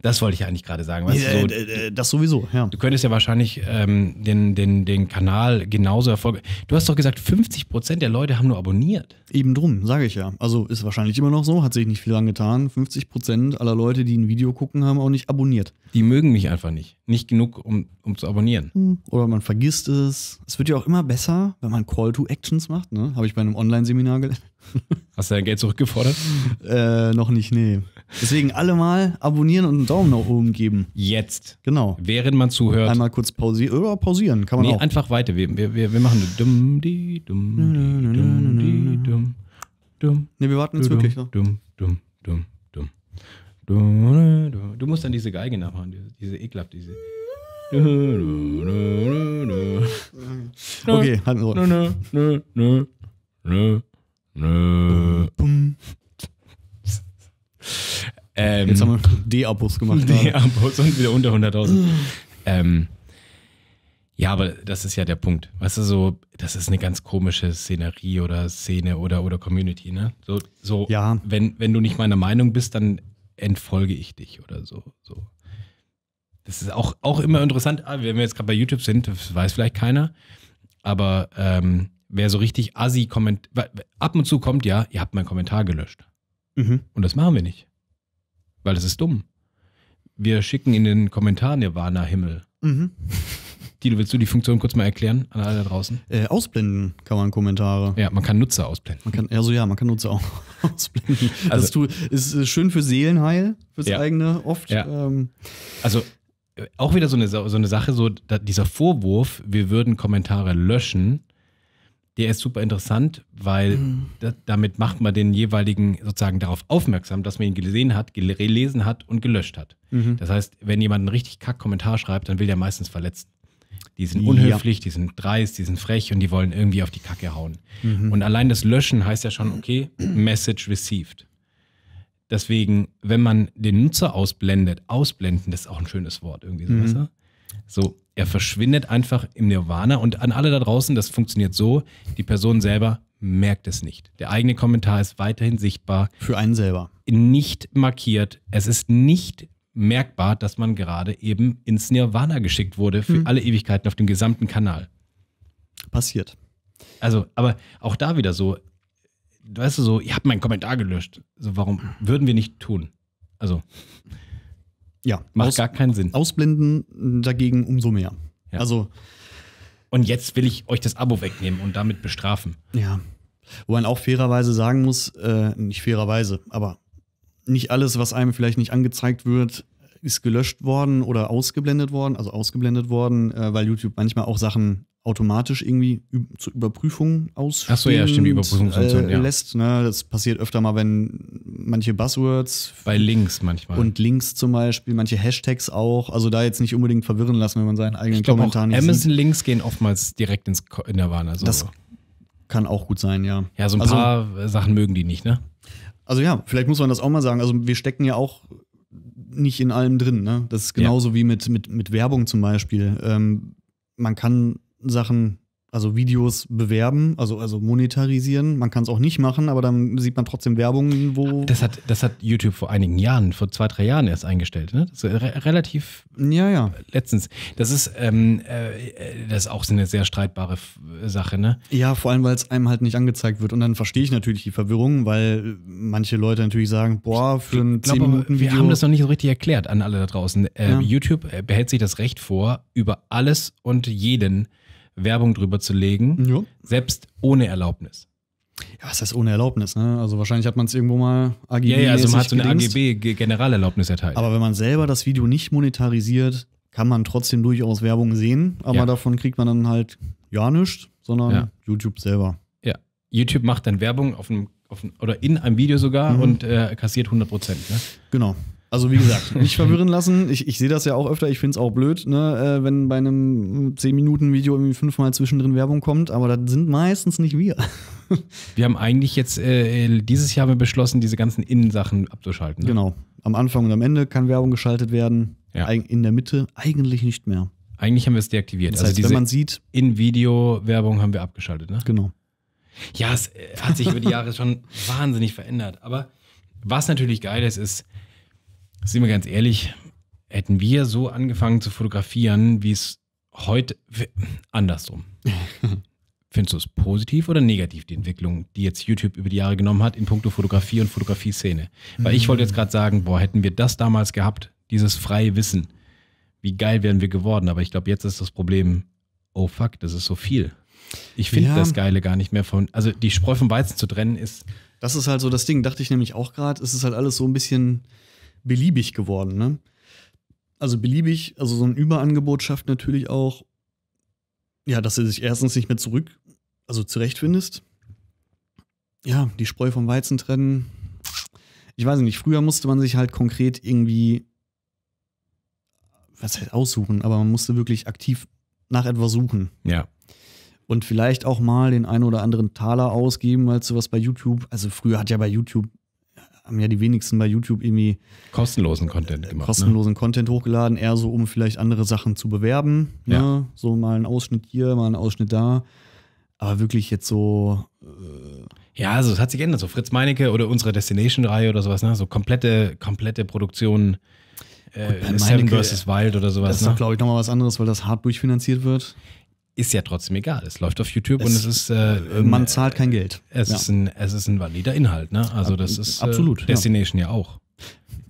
Das wollte ich eigentlich gerade sagen. Weißt äh, du, äh, so, äh, das sowieso, ja. Du könntest ja wahrscheinlich ähm, den, den, den Kanal genauso erfolgen.
Du hast doch gesagt, 50 Prozent der Leute haben nur abonniert. Eben drum, sage ich ja. Also ist wahrscheinlich immer noch so, hat sich nicht viel dran getan. 50 Prozent aller Leute, die ein Video gucken, haben auch nicht abonniert. Die mögen mich einfach nicht. Nicht genug, um, um zu abonnieren. Hm, oder man vergisst es. Es wird ja auch immer besser, wenn man Call to Actions macht. Ne? Habe ich bei einem Online-Seminar gelernt. Hast du dein Geld zurückgefordert? äh, noch nicht, nee. Deswegen alle mal abonnieren und einen Daumen nach oben geben. Jetzt. Genau. Während man zuhört. Einmal kurz pausieren. Oder pausieren, kann man nee, auch.
einfach weiter. Wir, wir, wir machen dumm, die, dumm,
die,
dumm, die, dumm, Nee, wir warten jetzt dumm, wirklich. Dumm, dumm, dumm, dumm. dumm. Du, du, du, musst dann diese Geige nachmachen, diese, diese ekelhaft, diese. Okay, Hand runter. Ähm, Jetzt haben wir D-Abos gemacht. D-Abos und wieder unter 100.000. ähm, ja, aber das ist ja der Punkt. Weißt du, so, das ist eine ganz komische Szenerie oder Szene oder, oder Community, ne? So, so ja. wenn, wenn du nicht meiner Meinung bist, dann entfolge ich dich oder so. so. Das ist auch, auch immer interessant, ah, wenn wir jetzt gerade bei YouTube sind, das weiß vielleicht keiner, aber ähm, wer so richtig assi kommentiert, ab und zu kommt, ja, ihr habt meinen Kommentar gelöscht. Mhm. Und das machen wir nicht. Weil das ist dumm. Wir schicken in den Kommentar Nirvana-Himmel. Mhm. Dilo, willst du die Funktion kurz mal erklären an alle da draußen? Äh,
ausblenden kann man Kommentare. Ja, man kann Nutzer ausblenden. Man kann, also ja, man kann Nutzer auch ausblenden. Also, das ist, äh, schön für Seelenheil, fürs ja. eigene oft. Ja. Ähm. Also
äh, auch wieder so eine, so eine Sache, so dieser Vorwurf, wir würden Kommentare löschen, der ist super interessant, weil mhm. da, damit macht man den jeweiligen sozusagen darauf aufmerksam, dass man ihn gesehen hat, gelesen hat und gelöscht hat. Mhm. Das heißt, wenn jemand einen richtig kack Kommentar schreibt, dann will der meistens verletzt. Die sind unhöflich, ja. die sind dreist, die sind frech und die wollen irgendwie auf die Kacke hauen. Mhm. Und allein das Löschen heißt ja schon, okay, Message received. Deswegen, wenn man den Nutzer ausblendet, ausblenden, das ist auch ein schönes Wort irgendwie so, mhm. So, er verschwindet einfach im Nirvana und an alle da draußen, das funktioniert so, die Person selber merkt es nicht. Der eigene Kommentar ist weiterhin sichtbar. Für einen selber. Nicht markiert. Es ist nicht merkbar, dass man gerade eben ins Nirvana geschickt wurde für hm. alle Ewigkeiten auf dem gesamten Kanal. Passiert. Also, aber auch da wieder so, weißt du, so, ich habt meinen Kommentar gelöscht.
So, warum würden wir nicht tun? Also, ja. Macht aus, gar keinen Sinn. Ausblenden dagegen umso mehr. Ja. Also. Und jetzt will ich euch das Abo wegnehmen und damit bestrafen. Ja. Wo man auch fairerweise sagen muss, äh, nicht fairerweise, aber nicht alles, was einem vielleicht nicht angezeigt wird, ist gelöscht worden oder ausgeblendet worden. Also ausgeblendet worden, äh, weil YouTube manchmal auch Sachen automatisch irgendwie zur Überprüfung ausstehen so, ja, stimmt, die Überprüfungsfunktion, äh, ja. lässt. Ne? Das passiert öfter mal, wenn manche Buzzwords. Bei Links manchmal. Und Links zum Beispiel, manche Hashtags auch. Also da jetzt nicht unbedingt verwirren lassen, wenn man seinen eigenen ich Kommentar auch nicht
Amazon-Links gehen oftmals direkt ins Ko in der Warner. So. Also das
kann auch gut sein, ja. Ja, so ein also, paar äh, Sachen mögen die nicht, ne? Also ja, vielleicht muss man das auch mal sagen. Also wir stecken ja auch nicht in allem drin. Ne? Das ist genauso ja. wie mit, mit, mit Werbung zum Beispiel. Ähm, man kann Sachen, also Videos bewerben, also, also monetarisieren. Man kann es auch nicht machen, aber dann sieht man trotzdem Werbung, wo. Das hat, das hat YouTube
vor einigen Jahren, vor zwei, drei Jahren erst eingestellt.
Ne? Das re relativ. Ja, ja. Letztens.
Das ist, ähm, äh, das ist auch eine sehr streitbare äh, Sache,
ne? Ja, vor allem, weil es einem halt nicht angezeigt wird. Und dann verstehe ich natürlich die Verwirrung, weil manche Leute natürlich sagen, boah, für ein 10 Minuten Video. Wir haben das
noch nicht so richtig erklärt an alle da draußen. Äh, ja. YouTube äh, behält sich das Recht vor, über alles und jeden Werbung drüber zu legen,
ja. selbst ohne Erlaubnis. Ja, was heißt ohne Erlaubnis, ne? Also wahrscheinlich hat man es irgendwo mal AGB. Ja, ja, also man hat so eine
AGB-Generalerlaubnis erteilt. Aber
wenn man selber das Video nicht monetarisiert, kann man trotzdem durchaus Werbung sehen, aber ja. davon kriegt man dann halt ja nichts, sondern ja. YouTube selber.
Ja, YouTube macht dann Werbung auf einem, auf einem oder in einem Video sogar mhm. und
äh, kassiert 100 Prozent. Ne? Genau. Also wie gesagt, nicht verwirren lassen. Ich, ich sehe das ja auch öfter, ich finde es auch blöd, ne, äh, wenn bei einem 10-Minuten-Video irgendwie fünfmal zwischendrin Werbung kommt, aber das sind meistens nicht wir. wir haben eigentlich jetzt, äh, dieses Jahr haben wir beschlossen, diese ganzen Innensachen abzuschalten. Ne? Genau. Am Anfang und am Ende kann Werbung geschaltet werden. Ja. In der Mitte eigentlich nicht mehr.
Eigentlich haben wir es deaktiviert. Das also heißt, also diese wenn man
sieht. In-Video-Werbung haben wir
abgeschaltet, ne? Genau. Ja, es äh, hat sich über die Jahre schon wahnsinnig verändert. Aber was natürlich geil ist, ist, sind wir ganz ehrlich, hätten wir so angefangen zu fotografieren, wie es heute andersrum. Findest du es positiv oder negativ, die Entwicklung, die jetzt YouTube über die Jahre genommen hat in puncto Fotografie und Fotografie-Szene? Weil mhm. ich wollte jetzt mhm. gerade sagen, boah, hätten wir das damals gehabt, dieses freie Wissen, wie geil wären wir geworden. Aber ich glaube, jetzt ist das Problem, oh fuck, das ist so viel. Ich finde ja. das
Geile gar nicht mehr von, also die Spreu vom Weizen zu trennen ist. Das ist halt so das Ding, dachte ich nämlich auch gerade, es ist halt alles so ein bisschen beliebig geworden. Ne? Also beliebig, also so ein Überangebot schafft natürlich auch, ja, dass du dich erstens nicht mehr zurück, also zurechtfindest. Ja, die Spreu vom Weizen trennen. Ich weiß nicht, früher musste man sich halt konkret irgendwie, was heißt aussuchen, aber man musste wirklich aktiv nach etwas suchen. Ja und vielleicht auch mal den einen oder anderen Taler ausgeben, weil sowas bei YouTube, also früher hat ja bei YouTube haben ja die wenigsten bei YouTube irgendwie kostenlosen Content gemacht. Ne? Kostenlosen ne? Content hochgeladen, eher so, um vielleicht andere Sachen zu bewerben. Ne? Ja. Ne? So mal einen Ausschnitt hier, mal einen Ausschnitt da. Aber wirklich jetzt so. Äh ja, also es hat sich geändert. So Fritz Meinecke oder unsere Destination-Reihe
oder sowas, ne? So komplette, komplette Produktionen. Äh, Gut, Seven vs. Wild oder sowas. Das ist, ne? glaube ich, nochmal was anderes, weil das hart durchfinanziert wird ist ja trotzdem egal. Es läuft auf YouTube es, und es ist. Äh, man ein, zahlt kein Geld. Es, ja. ist ein, es ist ein valider Inhalt, ne? Also, das ist. Äh, absolut. Äh, Destination ja. ja.
auch.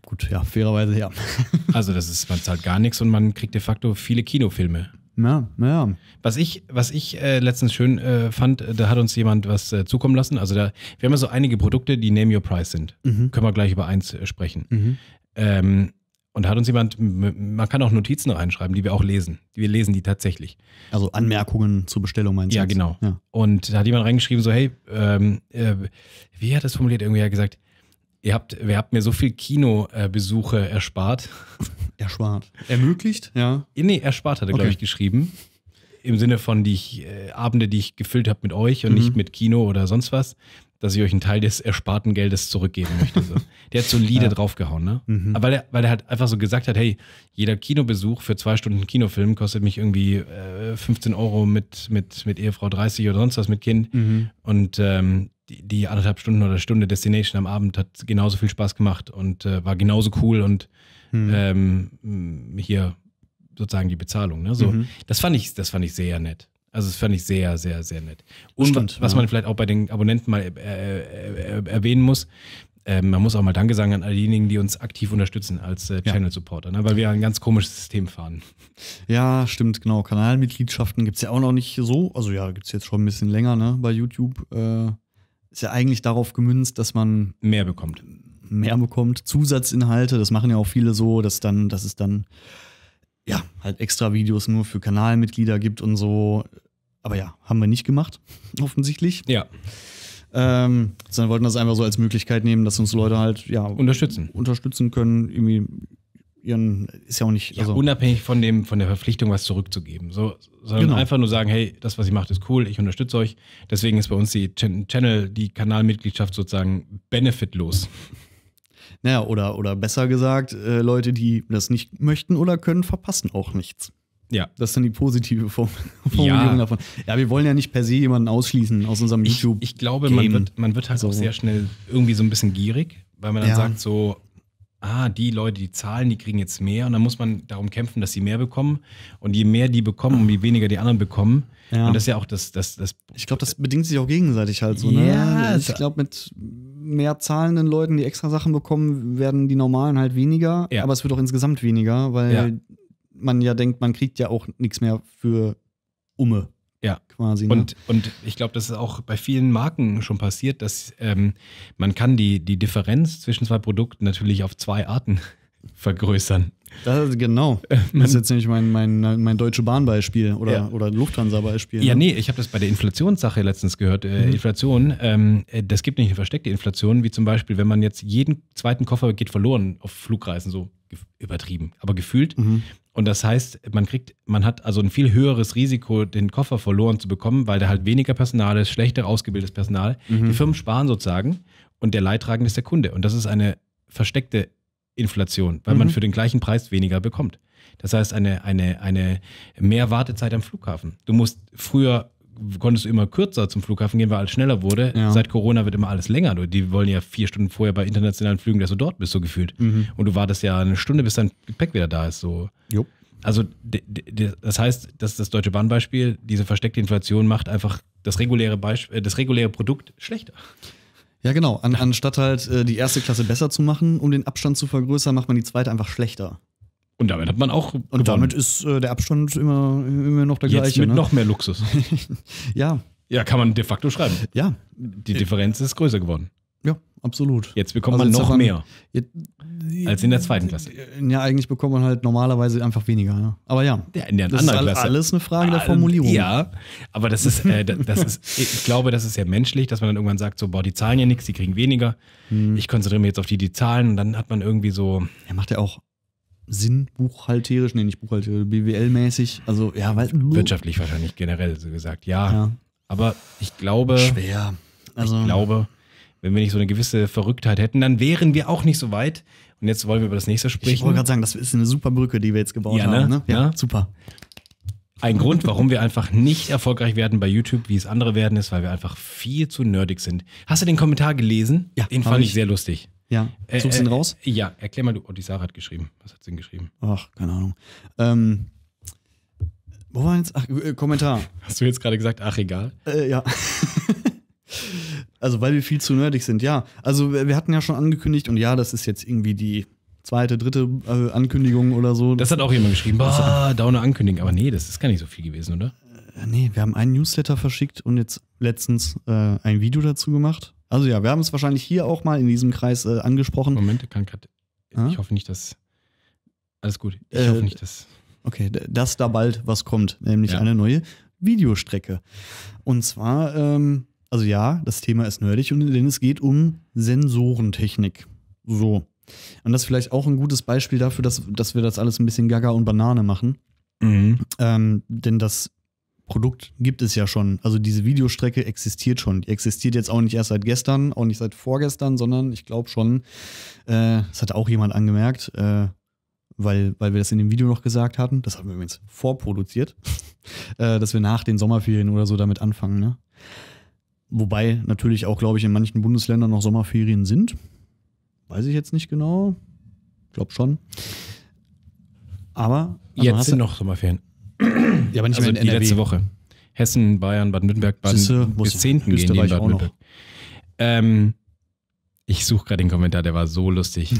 Gut, ja, fairerweise ja.
also, das ist, man zahlt gar nichts und man kriegt de facto viele Kinofilme.
Ja, naja. Was ich, was ich äh, letztens schön
äh, fand, äh, da hat uns jemand was zukommen lassen. Also, da, wir haben ja so einige Produkte, die Name Your Price sind. Mhm. Können wir gleich über eins sprechen. Mhm. Ähm, und hat uns jemand, man kann auch Notizen reinschreiben, die wir auch lesen. Wir lesen die tatsächlich. Also Anmerkungen zur Bestellung meinst du? Ja, genau. Ja. Und da hat jemand reingeschrieben, so, hey, ähm, äh, wie hat das formuliert? Irgendwie hat gesagt, ihr habt, ihr habt mir so viel Kinobesuche erspart. Erspart. Ermöglicht? Ja. Nee, erspart hat er, okay. glaube ich, geschrieben. Im Sinne von die ich, äh, Abende, die ich gefüllt habe mit euch und mhm. nicht mit Kino oder sonst was dass ich euch einen Teil des ersparten Geldes zurückgeben möchte. So. Der hat solide ja. draufgehauen, ne? Mhm. Aber weil er, weil er halt einfach so gesagt hat, hey, jeder Kinobesuch für zwei Stunden Kinofilm kostet mich irgendwie äh, 15 Euro mit, mit, mit Ehefrau 30 oder sonst was mit Kind. Mhm. Und ähm, die, die, anderthalb Stunden oder Stunde Destination am Abend hat genauso viel Spaß gemacht und äh, war genauso cool und mhm. ähm, hier sozusagen die Bezahlung. Ne? So, mhm. Das fand ich, das fand ich sehr nett. Also das fand ich sehr, sehr, sehr nett. Und Stimmt, was ja. man vielleicht auch bei den Abonnenten mal äh, äh, äh erwähnen muss, äh, man muss auch mal Danke sagen an all diejenigen, die uns aktiv unterstützen als äh, Channel-Supporter, ne? weil wir ein ganz komisches System fahren.
Ja, stimmt, genau. Kanalmitgliedschaften gibt es ja auch noch nicht so. Also ja, gibt es jetzt schon ein bisschen länger ne, bei YouTube. Äh, ist ja eigentlich darauf gemünzt, dass man mehr bekommt. Mehr bekommt, Zusatzinhalte, das machen ja auch viele so, dass dann, dass es dann ja halt extra Videos nur für Kanalmitglieder gibt und so. Aber ja, haben wir nicht gemacht, offensichtlich. Ja. Ähm, sondern wollten das einfach so als Möglichkeit nehmen, dass uns Leute halt ja unterstützen, unterstützen können, irgendwie ihren ist ja auch nicht also unabhängig
von dem von der Verpflichtung, was zurückzugeben, so, sondern genau. einfach nur sagen, hey, das was ihr macht ist cool, ich unterstütze
euch. Deswegen ist bei uns die Channel, die Kanalmitgliedschaft sozusagen benefitlos. Naja, oder, oder besser gesagt, äh, Leute, die das nicht möchten oder können, verpassen auch nichts. Ja. Das ist dann die positive Formulierung ja. davon. Ja, wir wollen ja nicht per se jemanden ausschließen aus unserem ich, YouTube. Ich, glaube, man wird, man wird halt so. auch sehr
schnell irgendwie so ein bisschen gierig, weil man dann ja. sagt so, ah, die Leute, die zahlen, die kriegen jetzt mehr und dann muss man darum kämpfen, dass sie mehr bekommen. Und je mehr die bekommen, umso weniger die anderen bekommen. Ja. Und das ist ja auch das. das, das
ich glaube, das bedingt sich auch gegenseitig halt so. Ne? Ja, also ich glaube, mit mehr zahlenden Leuten, die extra Sachen bekommen, werden die normalen halt weniger. Ja. Aber es wird auch insgesamt weniger, weil man ja denkt, man kriegt ja auch nichts mehr für Umme. Ja. Quasi. Ne? Und, und
ich glaube, das ist auch bei vielen Marken schon passiert, dass ähm, man kann die, die Differenz zwischen zwei Produkten natürlich auf zwei Arten vergrößern.
Das, genau. das ist genau. Äh, jetzt nämlich mein, mein, mein Deutsche Bahnbeispiel oder, ja. oder Lufthansa-Beispiel. Ja, ne? nee, ich habe das bei der Inflationssache
letztens gehört. Äh, mhm. Inflation, ähm, äh, das gibt nicht eine versteckte Inflation, wie zum Beispiel, wenn man jetzt jeden zweiten Koffer geht verloren auf Flugreisen, so übertrieben, aber gefühlt. Mhm. Und das heißt, man kriegt, man hat also ein viel höheres Risiko, den Koffer verloren zu bekommen, weil da halt weniger Personal ist, schlechter ausgebildetes Personal. Mhm. Die Firmen sparen sozusagen und der Leidtragende ist der Kunde. Und das ist eine versteckte Inflation. Inflation, weil mhm. man für den gleichen Preis weniger bekommt. Das heißt, eine, eine, eine mehr Wartezeit am Flughafen. Du musst früher konntest du immer kürzer zum Flughafen gehen, weil alles schneller wurde. Ja. Seit Corona wird immer alles länger. Die wollen ja vier Stunden vorher bei internationalen Flügen, dass du dort bist, so gefühlt. Mhm. Und du wartest ja eine Stunde, bis dein Gepäck wieder da ist. So. Jo. Also das heißt, das ist das Deutsche Bahnbeispiel, diese versteckte Inflation macht einfach das
reguläre, Beisp äh, das reguläre Produkt schlechter. Ja, genau. An, anstatt halt äh, die erste Klasse besser zu machen, um den Abstand zu vergrößern, macht man die zweite einfach schlechter. Und damit hat man auch. Und gewonnen. damit ist äh, der Abstand immer, immer noch der Jetzt gleiche. Mit ne? noch mehr Luxus. ja.
Ja, kann man de facto schreiben. Ja. Die Differenz ist größer geworden absolut. Jetzt bekommt also man noch man, mehr. Jetzt, als in der zweiten äh, Klasse.
Ja, eigentlich bekommt man halt normalerweise einfach weniger. Ja. Ne? Aber ja, ja in der das anderen ist Klasse. alles eine Frage der Formulierung. Ja,
aber das ist, äh, das ist, ich glaube, das ist ja menschlich, dass man dann irgendwann sagt, so, boah, die zahlen ja nichts, die kriegen weniger. Hm. Ich konzentriere mich jetzt
auf die, die zahlen. Und dann hat man irgendwie so. Ja, macht ja auch Sinn buchhalterisch, nee, nicht buchhalterisch, BWL-mäßig. Also, ja, weil. Wirtschaftlich wahrscheinlich generell so gesagt, ja. ja. Aber
ich glaube. Schwer. Also, ich glaube, wenn wir nicht so eine gewisse Verrücktheit hätten, dann wären wir auch nicht so weit. Und jetzt wollen wir über das nächste sprechen. Ich wollte gerade sagen, das ist eine super Brücke, die wir jetzt gebaut ja, ne? haben. Ne? Ja, ja, ne? super. Ein Grund, warum wir einfach nicht erfolgreich werden bei YouTube, wie es andere werden, ist, weil wir einfach viel zu nerdig sind. Hast du den Kommentar gelesen? Ja. Den fand ich sehr lustig.
Ja. Äh, Suchst du äh, ihn
raus? ja, erklär mal du. Oh, die Sarah hat geschrieben. Was hat sie denn geschrieben?
Ach, keine Ahnung. Ähm, wo war jetzt? Ach, äh, Kommentar. Hast du jetzt gerade gesagt, ach, egal? Äh, ja. Also, weil wir viel zu nerdig sind, ja. Also, wir hatten ja schon angekündigt, und ja, das ist jetzt irgendwie die zweite, dritte äh, Ankündigung oder so. Das hat auch jemand geschrieben. bah, Downer Ankündigung. Aber nee, das ist gar nicht so viel gewesen, oder? Äh, nee, wir haben einen Newsletter verschickt und jetzt letztens äh, ein Video dazu gemacht. Also ja, wir haben es wahrscheinlich hier auch mal in diesem Kreis äh, angesprochen. Moment, kann grad, ah? ich hoffe nicht, dass. Alles gut. Ich äh, hoffe nicht, dass. Okay, dass da bald was kommt, nämlich ja. eine neue Videostrecke. Und zwar ähm, also ja, das Thema ist nerdig, denn es geht um Sensorentechnik. So. Und das ist vielleicht auch ein gutes Beispiel dafür, dass, dass wir das alles ein bisschen Gaga und Banane machen. Mhm. Ähm, denn das Produkt gibt es ja schon. Also diese Videostrecke existiert schon. Die existiert jetzt auch nicht erst seit gestern, auch nicht seit vorgestern, sondern ich glaube schon, äh, das hat auch jemand angemerkt, äh, weil, weil wir das in dem Video noch gesagt hatten, das haben wir übrigens vorproduziert, äh, dass wir nach den Sommerferien oder so damit anfangen. Ne? Wobei natürlich auch, glaube ich, in manchen Bundesländern noch Sommerferien sind. Weiß ich jetzt nicht genau. Glaub schon. Aber. Also jetzt sind noch
Sommerferien. ja, aber nicht also mehr in die NRW. letzte Woche. Hessen, Bayern, Baden-Württemberg, Baden. württemberg bis 10. gehen die baden Ähm, ich suche gerade den Kommentar, der
war so lustig.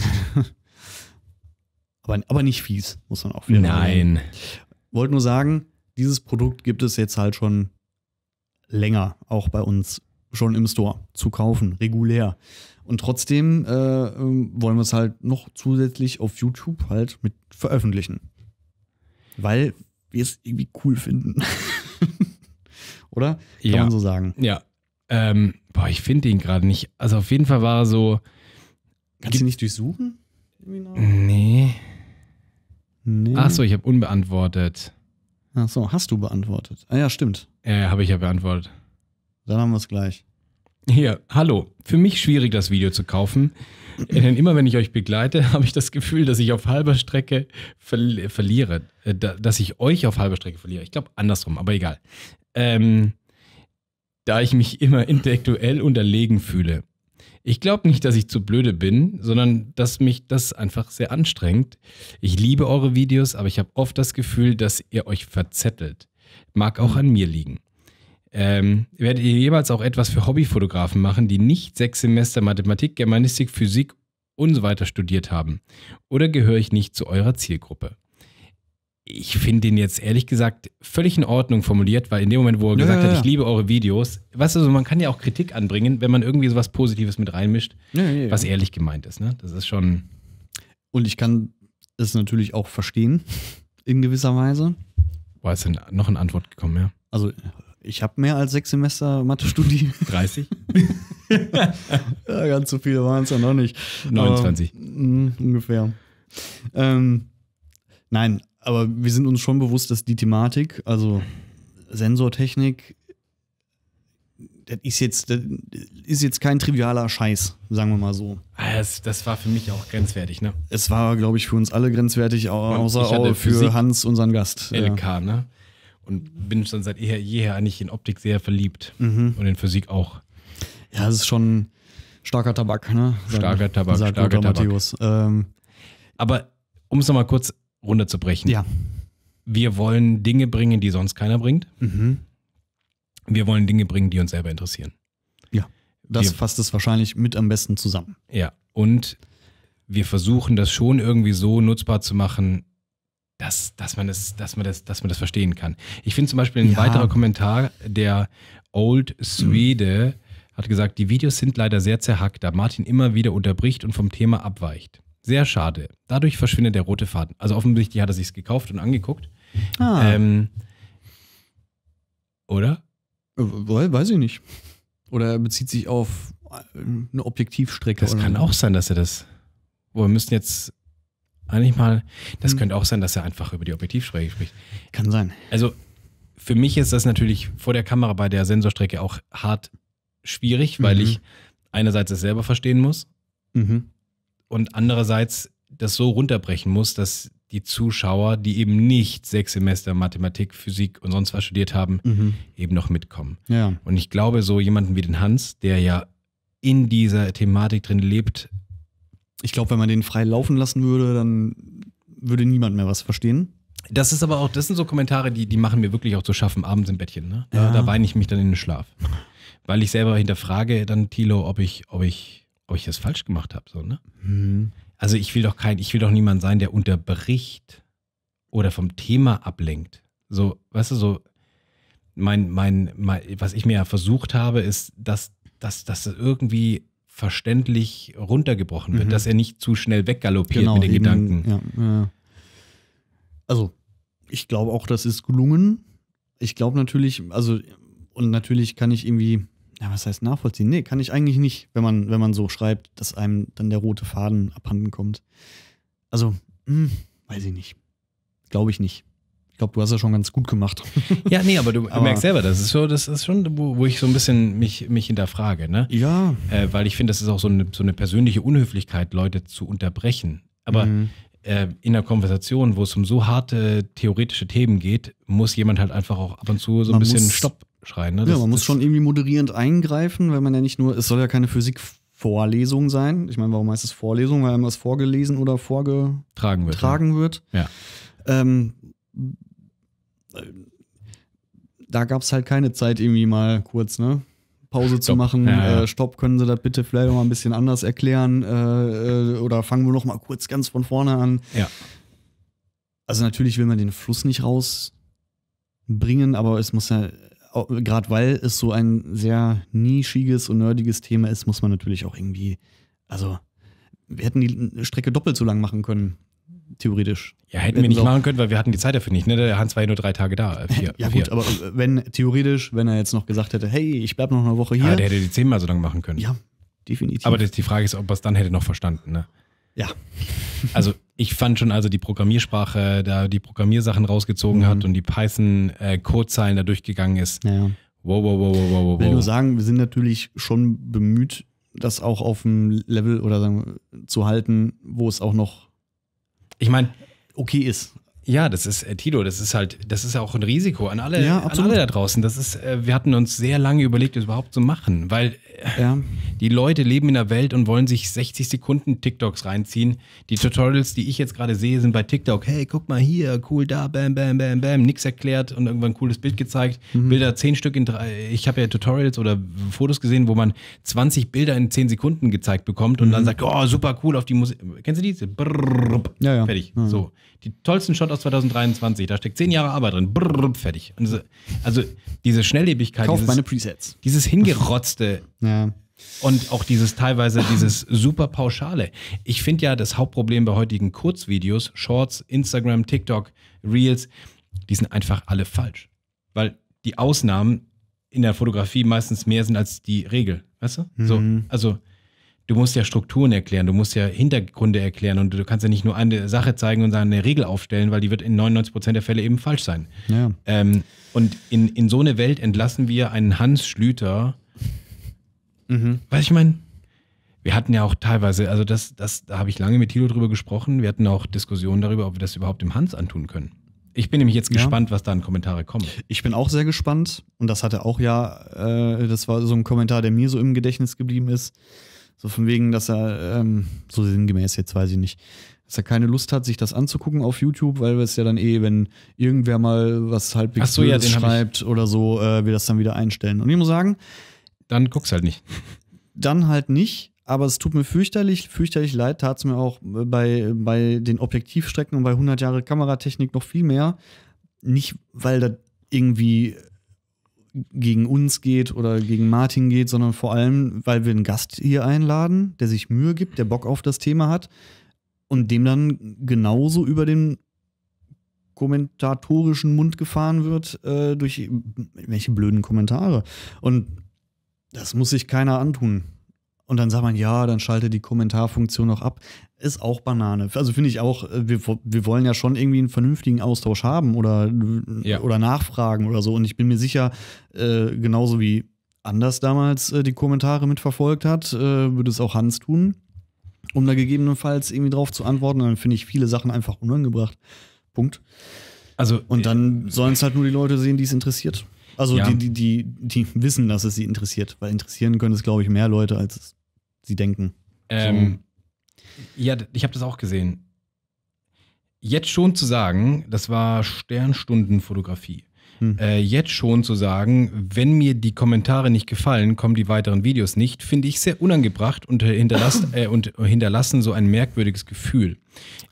aber, aber nicht fies, muss man auch wieder Nein. Wollte nur sagen, dieses Produkt gibt es jetzt halt schon länger auch bei uns schon im Store zu kaufen, regulär. Und trotzdem äh, ähm, wollen wir es halt noch zusätzlich auf YouTube halt mit veröffentlichen. Weil wir es irgendwie cool finden. Oder? Kann ja. man so sagen.
Ja. Ähm, boah, ich finde ihn gerade nicht. Also auf jeden Fall war er so.
Kannst du ihn nicht durchsuchen? Nee. nee. Ach so, ich habe unbeantwortet. Ach so, hast du beantwortet. Ah ja, stimmt.
Äh, habe ich ja beantwortet. Dann haben wir es gleich. Hier, hallo. Für mich schwierig, das Video zu kaufen. Äh, denn immer wenn ich euch begleite, habe ich das Gefühl, dass ich auf halber Strecke verli verliere. Äh, dass ich euch auf halber Strecke verliere. Ich glaube andersrum, aber egal. Ähm, da ich mich immer intellektuell unterlegen fühle. Ich glaube nicht, dass ich zu blöde bin, sondern dass mich das einfach sehr anstrengt. Ich liebe eure Videos, aber ich habe oft das Gefühl, dass ihr euch verzettelt. Mag auch mhm. an mir liegen. Ähm, werdet ihr jemals auch etwas für Hobbyfotografen machen, die nicht sechs Semester Mathematik, Germanistik, Physik und so weiter studiert haben? Oder gehöre ich nicht zu eurer Zielgruppe? Ich finde den jetzt ehrlich gesagt völlig in Ordnung formuliert, weil in dem Moment, wo er gesagt ja, ja, hat, ich liebe eure Videos, weißt du, also man kann ja auch Kritik anbringen, wenn man irgendwie sowas Positives mit reinmischt, was ehrlich gemeint ist.
Ne? Das ist schon. Und ich kann es natürlich auch verstehen, in gewisser Weise. Boah, ist denn noch eine Antwort gekommen, ja? Also, ich habe mehr als sechs Semester Mathe studiert. 30? ja, ganz so viele waren es ja noch nicht. 29. Aber, ähm, mm, ungefähr. Ähm, nein, aber wir sind uns schon bewusst, dass die Thematik, also Sensortechnik, das ist jetzt, das ist jetzt kein trivialer Scheiß, sagen wir mal so.
Ah, das, das war für mich auch grenzwertig, ne?
Es war, glaube ich, für uns alle grenzwertig, außer auch für Physik Hans, unseren Gast. LK,
ja. ne? Und bin schon seit jeher, jeher eigentlich in Optik sehr verliebt mhm. und in Physik auch. Ja, das ist schon starker Tabak, ne? Sag, starker Tabak, sagt starker Tabak. Matthäus. Ähm, Aber um es nochmal kurz runterzubrechen. Ja. Wir wollen Dinge bringen, die sonst keiner bringt. Mhm. Wir wollen Dinge bringen, die uns selber interessieren.
Ja, das wir,
fasst es wahrscheinlich mit am besten zusammen. Ja, und wir versuchen das schon irgendwie so nutzbar zu machen, dass, dass, man, das, dass, man, das, dass man das verstehen kann. Ich finde zum Beispiel ein ja. weiterer Kommentar, der Old hm. Swede mhm. hat gesagt, die Videos sind leider sehr zerhackt, da Martin immer wieder unterbricht und vom Thema abweicht. Sehr schade. Dadurch verschwindet der rote Faden. Also offensichtlich hat er sich's gekauft und angeguckt.
Ah. Ähm, oder? Weiß ich nicht. Oder bezieht sich auf eine Objektivstrecke. Das kann auch sein, dass er
das. Wir müssen jetzt eigentlich mal. Das hm. könnte auch sein, dass er einfach über die Objektivstrecke spricht. Kann sein. Also für mich ist das natürlich vor der Kamera bei der Sensorstrecke auch hart schwierig, weil mhm. ich einerseits es selber verstehen muss mhm. und andererseits das so runterbrechen muss, dass die Zuschauer, die eben nicht sechs Semester Mathematik, Physik und sonst was studiert haben, mhm. eben noch mitkommen. Ja. Und ich glaube, so jemanden wie den Hans, der ja in dieser Thematik drin lebt.
Ich glaube, wenn man den frei laufen lassen würde, dann würde niemand mehr was verstehen.
Das ist aber auch, das sind so Kommentare, die, die machen mir wirklich auch zu schaffen, abends im Bettchen. Ne? Da, ja. da weine ich mich dann in den Schlaf. Weil ich selber hinterfrage dann, Thilo, ob ich, ob ich, ob ich das falsch gemacht habe. So, ne? Mhm. Also ich will doch kein, ich will doch niemand sein, der unterbricht oder vom Thema ablenkt. So, weißt du, so mein, mein, mein was ich mir ja versucht habe, ist, dass, dass, dass irgendwie verständlich runtergebrochen wird, mhm. dass
er nicht zu schnell weggaloppiert genau, mit den eben, Gedanken. Ja, ja. Also, ich glaube auch, das ist gelungen. Ich glaube natürlich, also, und natürlich kann ich irgendwie ja, was heißt nachvollziehen? Nee, kann ich eigentlich nicht, wenn man, wenn man so schreibt, dass einem dann der rote Faden abhanden kommt. Also, mh, hm, weiß ich nicht. Glaube ich nicht. Ich glaube, du hast ja schon ganz gut gemacht. Ja, nee, aber du aber merkst selber, das ist
so, das ist schon, wo, wo ich so ein bisschen mich, mich hinterfrage, ne? Ja. Äh, weil ich finde, das ist auch so eine, so eine persönliche Unhöflichkeit, Leute zu unterbrechen. Aber mhm. äh, in einer Konversation, wo es um so harte theoretische Themen geht, muss jemand halt einfach auch ab und zu so ein man bisschen muss, Stopp schreien. Ne? Das, ja, man
muss schon irgendwie moderierend eingreifen, weil man ja nicht nur, es soll ja keine Physikvorlesung sein. Ich meine, warum heißt es Vorlesung? Weil einem was vorgelesen oder vorgetragen wird. Tragen wird. Ja. Ähm, da gab es halt keine Zeit, irgendwie mal kurz, ne? Pause Stopp. zu machen. Ja, äh, Stopp, können Sie das bitte vielleicht noch mal ein bisschen anders erklären? Äh, äh, oder fangen wir noch mal kurz ganz von vorne an? Ja. Also natürlich will man den Fluss nicht rausbringen, aber es muss ja gerade weil es so ein sehr nischiges und nerdiges Thema ist, muss man natürlich auch irgendwie, also wir hätten die Strecke doppelt so lang machen können, theoretisch. Ja, hätten, hätten wir nicht so machen
können, weil wir hatten die Zeit dafür
nicht. Ne? Der Hans war ja nur drei Tage da. Äh, vier, ja vier. gut, aber äh, wenn theoretisch, wenn er jetzt noch gesagt hätte, hey, ich bleib noch eine Woche hier. Ja, der hätte die zehnmal so lang machen können. Ja,
definitiv. Aber das, die Frage ist, ob er es dann hätte noch verstanden. Ne? Ja. also ich fand schon, also die Programmiersprache, da die Programmiersachen rausgezogen mhm. hat und die Python-Codezeilen äh, da durchgegangen ist. Ja. Wow, wow, wow, wow, wow. Ich will nur
sagen, wir sind natürlich schon bemüht, das auch auf einem Level oder sagen, zu halten, wo es auch noch.
Ich meine, okay ist. Ja, das ist, äh, Tilo, das ist halt, das ist ja auch ein Risiko an alle, ja, an alle da draußen. Das ist, äh, wir hatten uns sehr lange überlegt, das überhaupt zu machen, weil äh, ja. die Leute leben in der Welt und wollen sich 60 Sekunden TikToks reinziehen. Die Tutorials, die ich jetzt gerade sehe, sind bei TikTok, hey, guck mal hier, cool da, bam, bam, bam, bam, nix erklärt und irgendwann ein cooles Bild gezeigt. Mhm. Bilder, zehn Stück in drei, äh, ich habe ja Tutorials oder Fotos gesehen, wo man 20 Bilder in 10 Sekunden gezeigt bekommt und mhm. dann sagt, oh, super cool auf die Musik. Kennst du die? Brrr, ja, ja. Fertig. Mhm. So die tollsten Shot aus 2023. Da steckt zehn Jahre Arbeit drin. Brrr, fertig. Diese, also diese Schnelllebigkeit. Kauf dieses, meine Presets. Dieses Hingerotzte. ja. Und auch dieses teilweise, dieses super Pauschale. Ich finde ja, das Hauptproblem bei heutigen Kurzvideos, Shorts, Instagram, TikTok, Reels, die sind einfach alle falsch. Weil die Ausnahmen in der Fotografie meistens mehr sind als die Regel. Weißt du? Mhm. So, also du musst ja Strukturen erklären, du musst ja Hintergründe erklären und du kannst ja nicht nur eine Sache zeigen und eine Regel aufstellen, weil die wird in 99 Prozent der Fälle eben falsch sein. Ja. Ähm, und in, in so eine Welt entlassen wir einen Hans Schlüter. Mhm. Weiß ich meine? Wir hatten ja auch teilweise, also das, das, da habe ich lange mit Thilo drüber gesprochen. Wir hatten auch Diskussionen darüber, ob wir das überhaupt dem Hans antun können. Ich bin
nämlich jetzt gespannt, ja. was da an Kommentare kommen. Ich bin auch sehr gespannt. Und das hatte auch ja, äh, das war so ein Kommentar, der mir so im Gedächtnis geblieben ist. So von wegen, dass er, ähm, so sinngemäß jetzt weiß ich nicht, dass er keine Lust hat, sich das anzugucken auf YouTube, weil wir es ja dann eh, wenn irgendwer mal was halbwegs so, ja, schreibt oder so, äh, wir das dann wieder einstellen. Und ich muss sagen, dann guck's halt nicht. Dann halt nicht, aber es tut mir fürchterlich, fürchterlich leid, tat es mir auch bei, bei den Objektivstrecken und bei 100 Jahre Kameratechnik noch viel mehr. Nicht, weil das irgendwie gegen uns geht oder gegen Martin geht, sondern vor allem, weil wir einen Gast hier einladen, der sich Mühe gibt, der Bock auf das Thema hat und dem dann genauso über den kommentatorischen Mund gefahren wird äh, durch welche blöden Kommentare. Und das muss sich keiner antun. Und dann sagt man, ja, dann schalte die Kommentarfunktion noch ab. Ist auch Banane. Also finde ich auch, äh, wir, wir wollen ja schon irgendwie einen vernünftigen Austausch haben oder, äh, ja. oder nachfragen oder so. Und ich bin mir sicher, äh, genauso wie Anders damals äh, die Kommentare mitverfolgt hat, äh, würde es auch Hans tun, um da gegebenenfalls irgendwie drauf zu antworten. dann finde ich viele Sachen einfach unangebracht. Punkt. Also, und dann äh, sollen es halt nur die Leute sehen, die es interessiert. Also ja. die, die, die, die wissen, dass es sie interessiert, weil interessieren können es, glaube ich, mehr Leute, als sie denken. Ähm, so.
Ja, ich habe das auch gesehen. Jetzt schon zu sagen, das war Sternstundenfotografie. Hm. Äh, jetzt schon zu sagen, wenn mir die Kommentare nicht gefallen, kommen die weiteren Videos nicht, finde ich sehr unangebracht und, äh, hinterlass, äh, und hinterlassen so ein merkwürdiges Gefühl.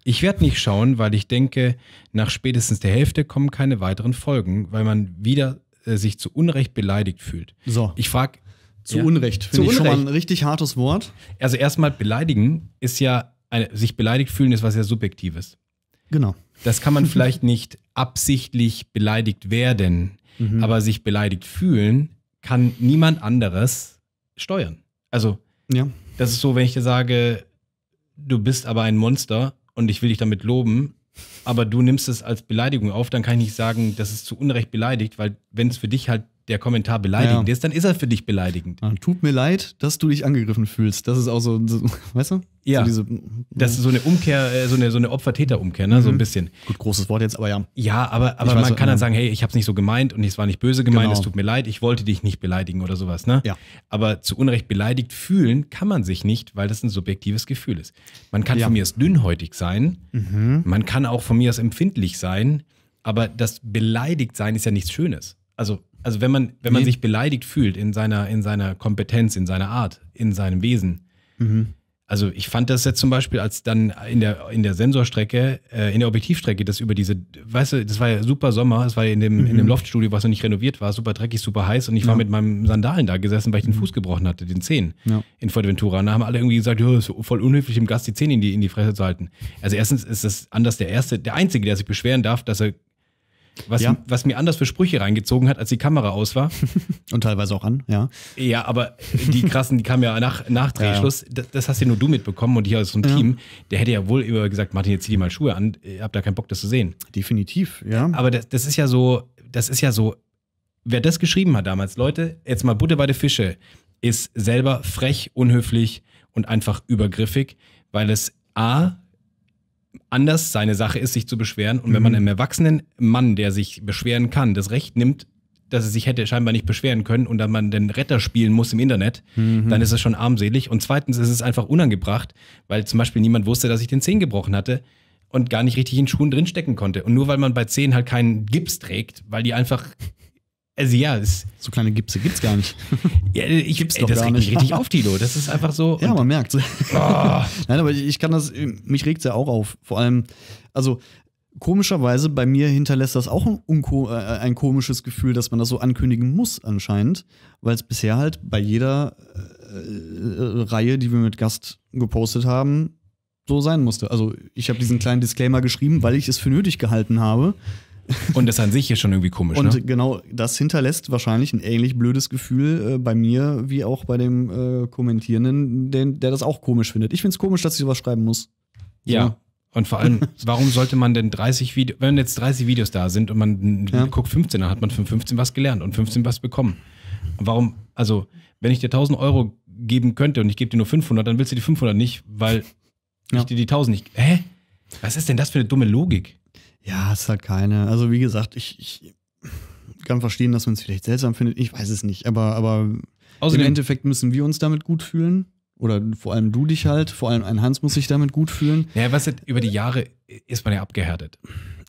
Ich werde nicht schauen, weil ich denke, nach spätestens der Hälfte kommen keine weiteren Folgen, weil man wieder äh, sich zu Unrecht beleidigt fühlt. So. Ich frage.
Zu ja, Unrecht. Zu ich Unrecht. schon mal
ein richtig hartes Wort. Also erstmal beleidigen ist ja, eine, sich beleidigt fühlen ist was ja Subjektives. Genau. Das kann man vielleicht nicht absichtlich beleidigt werden, mhm. aber sich beleidigt fühlen kann niemand anderes steuern. Also, ja. das ist so, wenn ich dir sage, du bist aber ein Monster und ich will dich damit loben, aber du nimmst es als Beleidigung auf, dann kann ich nicht sagen, das ist zu Unrecht beleidigt, weil wenn es für dich halt der Kommentar beleidigend ja. ist, dann ist er für dich
beleidigend. Ja, ah, tut mir leid, dass du dich angegriffen fühlst. Das ist auch so, so weißt du? Ja. So diese, das ist so eine Umkehr, äh, so eine, so eine Opfer-Täter-Umkehr, ne? Mhm. so ein mhm. bisschen. Gut, großes Wort jetzt, aber ja. Ja, aber, aber man weiß, kann dann sagen,
hey, ich habe es nicht so gemeint und es war nicht böse gemeint, genau. es tut mir leid, ich wollte dich nicht beleidigen oder sowas. Ne? Ja. Aber zu Unrecht beleidigt fühlen kann man sich nicht, weil das ein subjektives Gefühl ist. Man kann ja. von mir aus dünnhäutig sein, mhm. man kann auch von mir aus empfindlich sein, aber das Beleidigtsein ist ja nichts Schönes. Also also wenn man, wenn man nee. sich beleidigt fühlt in seiner, in seiner Kompetenz, in seiner Art, in seinem Wesen. Mhm. Also ich fand das jetzt zum Beispiel, als dann in der, in der Sensorstrecke, äh, in der Objektivstrecke, das über diese, weißt du, das war ja super Sommer, es war ja in dem, mhm. in dem mhm. Loftstudio, was noch nicht renoviert war, super dreckig, super heiß und ich ja. war mit meinen Sandalen da gesessen, weil ich den mhm. Fuß gebrochen hatte, den Zehen ja. in Fuerteventura. Und da haben alle irgendwie gesagt, ja, ist voll unhöflich, dem Gast die Zehen in die, in die Fresse zu halten. Also erstens ist das anders der erste, der einzige, der sich beschweren darf, dass er was, ja. was mir anders für Sprüche reingezogen hat, als die Kamera aus war. Und teilweise auch an, ja. Ja, aber die krassen, die kamen ja nach, nach Drehschluss. Ja, ja. Das, das, hast ja nur du mitbekommen und hier aus so dem Team. Der hätte ja wohl über gesagt, Martin, jetzt zieh dir mal Schuhe an, ich hab da keinen Bock, das zu sehen. Definitiv, ja. Aber das, das ist ja so, das ist ja so, wer das geschrieben hat damals, Leute, jetzt mal Butter bei der Fische, ist selber frech, unhöflich und einfach übergriffig, weil es A, anders seine Sache ist, sich zu beschweren. Und mhm. wenn man mhm. einem erwachsenen Mann, der sich beschweren kann, das Recht nimmt, dass er sich hätte scheinbar nicht beschweren können und dann man den Retter spielen muss im Internet, mhm. dann ist es schon armselig. Und zweitens ist es einfach unangebracht, weil zum Beispiel niemand wusste, dass ich den Zehen gebrochen hatte und gar nicht richtig in Schuhen drinstecken konnte. Und nur weil man bei Zehen halt keinen Gips trägt, weil die einfach also ja, es so kleine Gipse gibt's gar nicht.
Ja, ich gibt's ey, doch das gar nicht. richtig auf Tilo, das ist einfach so. Ja, man merkt. Oh. Ah. Nein, aber ich kann das mich regt's ja auch auf, vor allem also komischerweise bei mir hinterlässt das auch ein, äh, ein, komisches Gefühl, dass man das so ankündigen muss anscheinend, weil es bisher halt bei jeder äh, äh, Reihe, die wir mit Gast gepostet haben, so sein musste. Also ich habe diesen kleinen Disclaimer geschrieben, weil ich es für nötig gehalten habe, und das an sich ist schon irgendwie komisch. Und ne? genau das hinterlässt wahrscheinlich ein ähnlich blödes Gefühl äh, bei mir wie auch bei dem äh, Kommentierenden, den, der das auch komisch findet. Ich finde es komisch, dass ich sowas schreiben muss.
So. Ja. Und vor allem, warum sollte man denn 30 Videos, wenn jetzt 30 Videos da sind und man ja. guckt 15, dann hat man von 15 was gelernt und 15 was bekommen. warum, also, wenn ich dir 1000 Euro geben könnte und ich gebe dir nur 500, dann willst du die 500 nicht, weil
ja. ich dir die 1000 nicht. Hä? Was ist denn das für eine dumme Logik? Ja, es hat keine. Also wie gesagt, ich, ich kann verstehen, dass man es vielleicht seltsam findet. Ich weiß es nicht, aber, aber Außerdem, im Endeffekt müssen wir uns damit gut fühlen. Oder vor allem du dich halt, vor allem ein Hans muss sich damit gut fühlen. Naja, was weißt du, über die Jahre ist man ja abgehärtet.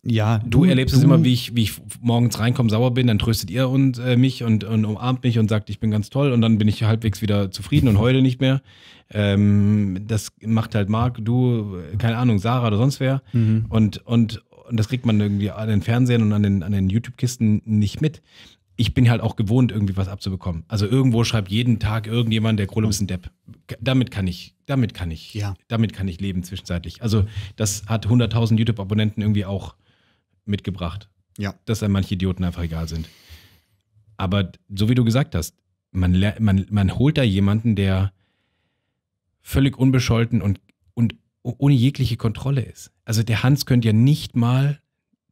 Ja. Du, du erlebst du, es immer, wie
ich, wie ich morgens reinkomme, sauer bin, dann tröstet ihr und, äh, mich und, und umarmt mich und sagt, ich bin ganz toll und dann bin ich halbwegs wieder zufrieden und heule nicht mehr. Ähm, das macht halt Marc, du, äh, keine Ahnung, Sarah oder sonst wer. Mhm. Und, und, und das kriegt man irgendwie an den Fernsehen und an den, an den YouTube-Kisten nicht mit. Ich bin halt auch gewohnt, irgendwie was abzubekommen. Also irgendwo schreibt jeden Tag irgendjemand, der Kohle ist ein Depp. Damit kann ich, damit kann ich, ja. damit kann ich leben zwischenzeitlich. Also das hat 100.000 YouTube-Abonnenten irgendwie auch mitgebracht. Ja. Dass einem manche Idioten einfach egal sind. Aber so wie du gesagt hast, man, man, man holt da jemanden, der völlig unbescholten und, und ohne jegliche Kontrolle ist. Also der Hans könnte ja nicht mal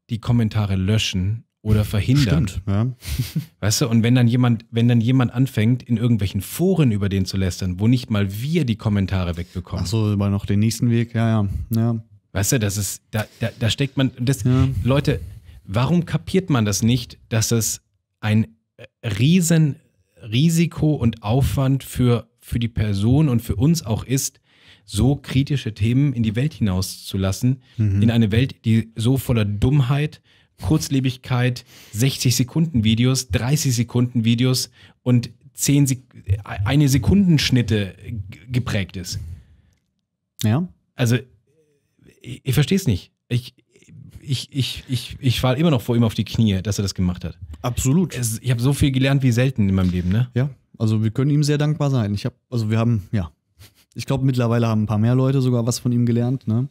die Kommentare löschen oder verhindern. Stimmt, ja. Weißt du, und wenn dann jemand, wenn dann jemand anfängt, in irgendwelchen Foren über den zu lästern, wo nicht mal wir die Kommentare wegbekommen. Ach so, über noch den nächsten Weg, ja, ja. ja. Weißt du, das ist, da, da, da steckt man, das, ja. Leute, warum kapiert man das nicht, dass es ein äh, Riesenrisiko und Aufwand für, für die Person und für uns auch ist, so kritische Themen in die Welt hinauszulassen, mhm. in eine Welt, die so voller Dummheit, Kurzlebigkeit, 60 Sekunden Videos, 30 Sekunden Videos und 10 Sek eine Sekundenschnitte geprägt ist. Ja. Also ich, ich verstehe es nicht. Ich, ich, ich, ich, ich falle immer noch vor ihm
auf die Knie, dass er das gemacht hat. Absolut. Es, ich habe so viel gelernt wie selten in meinem Leben, ne? Ja, also wir können ihm sehr dankbar sein. Ich habe, also wir haben, ja, ich glaube, mittlerweile haben ein paar mehr Leute sogar was von ihm gelernt. Ne?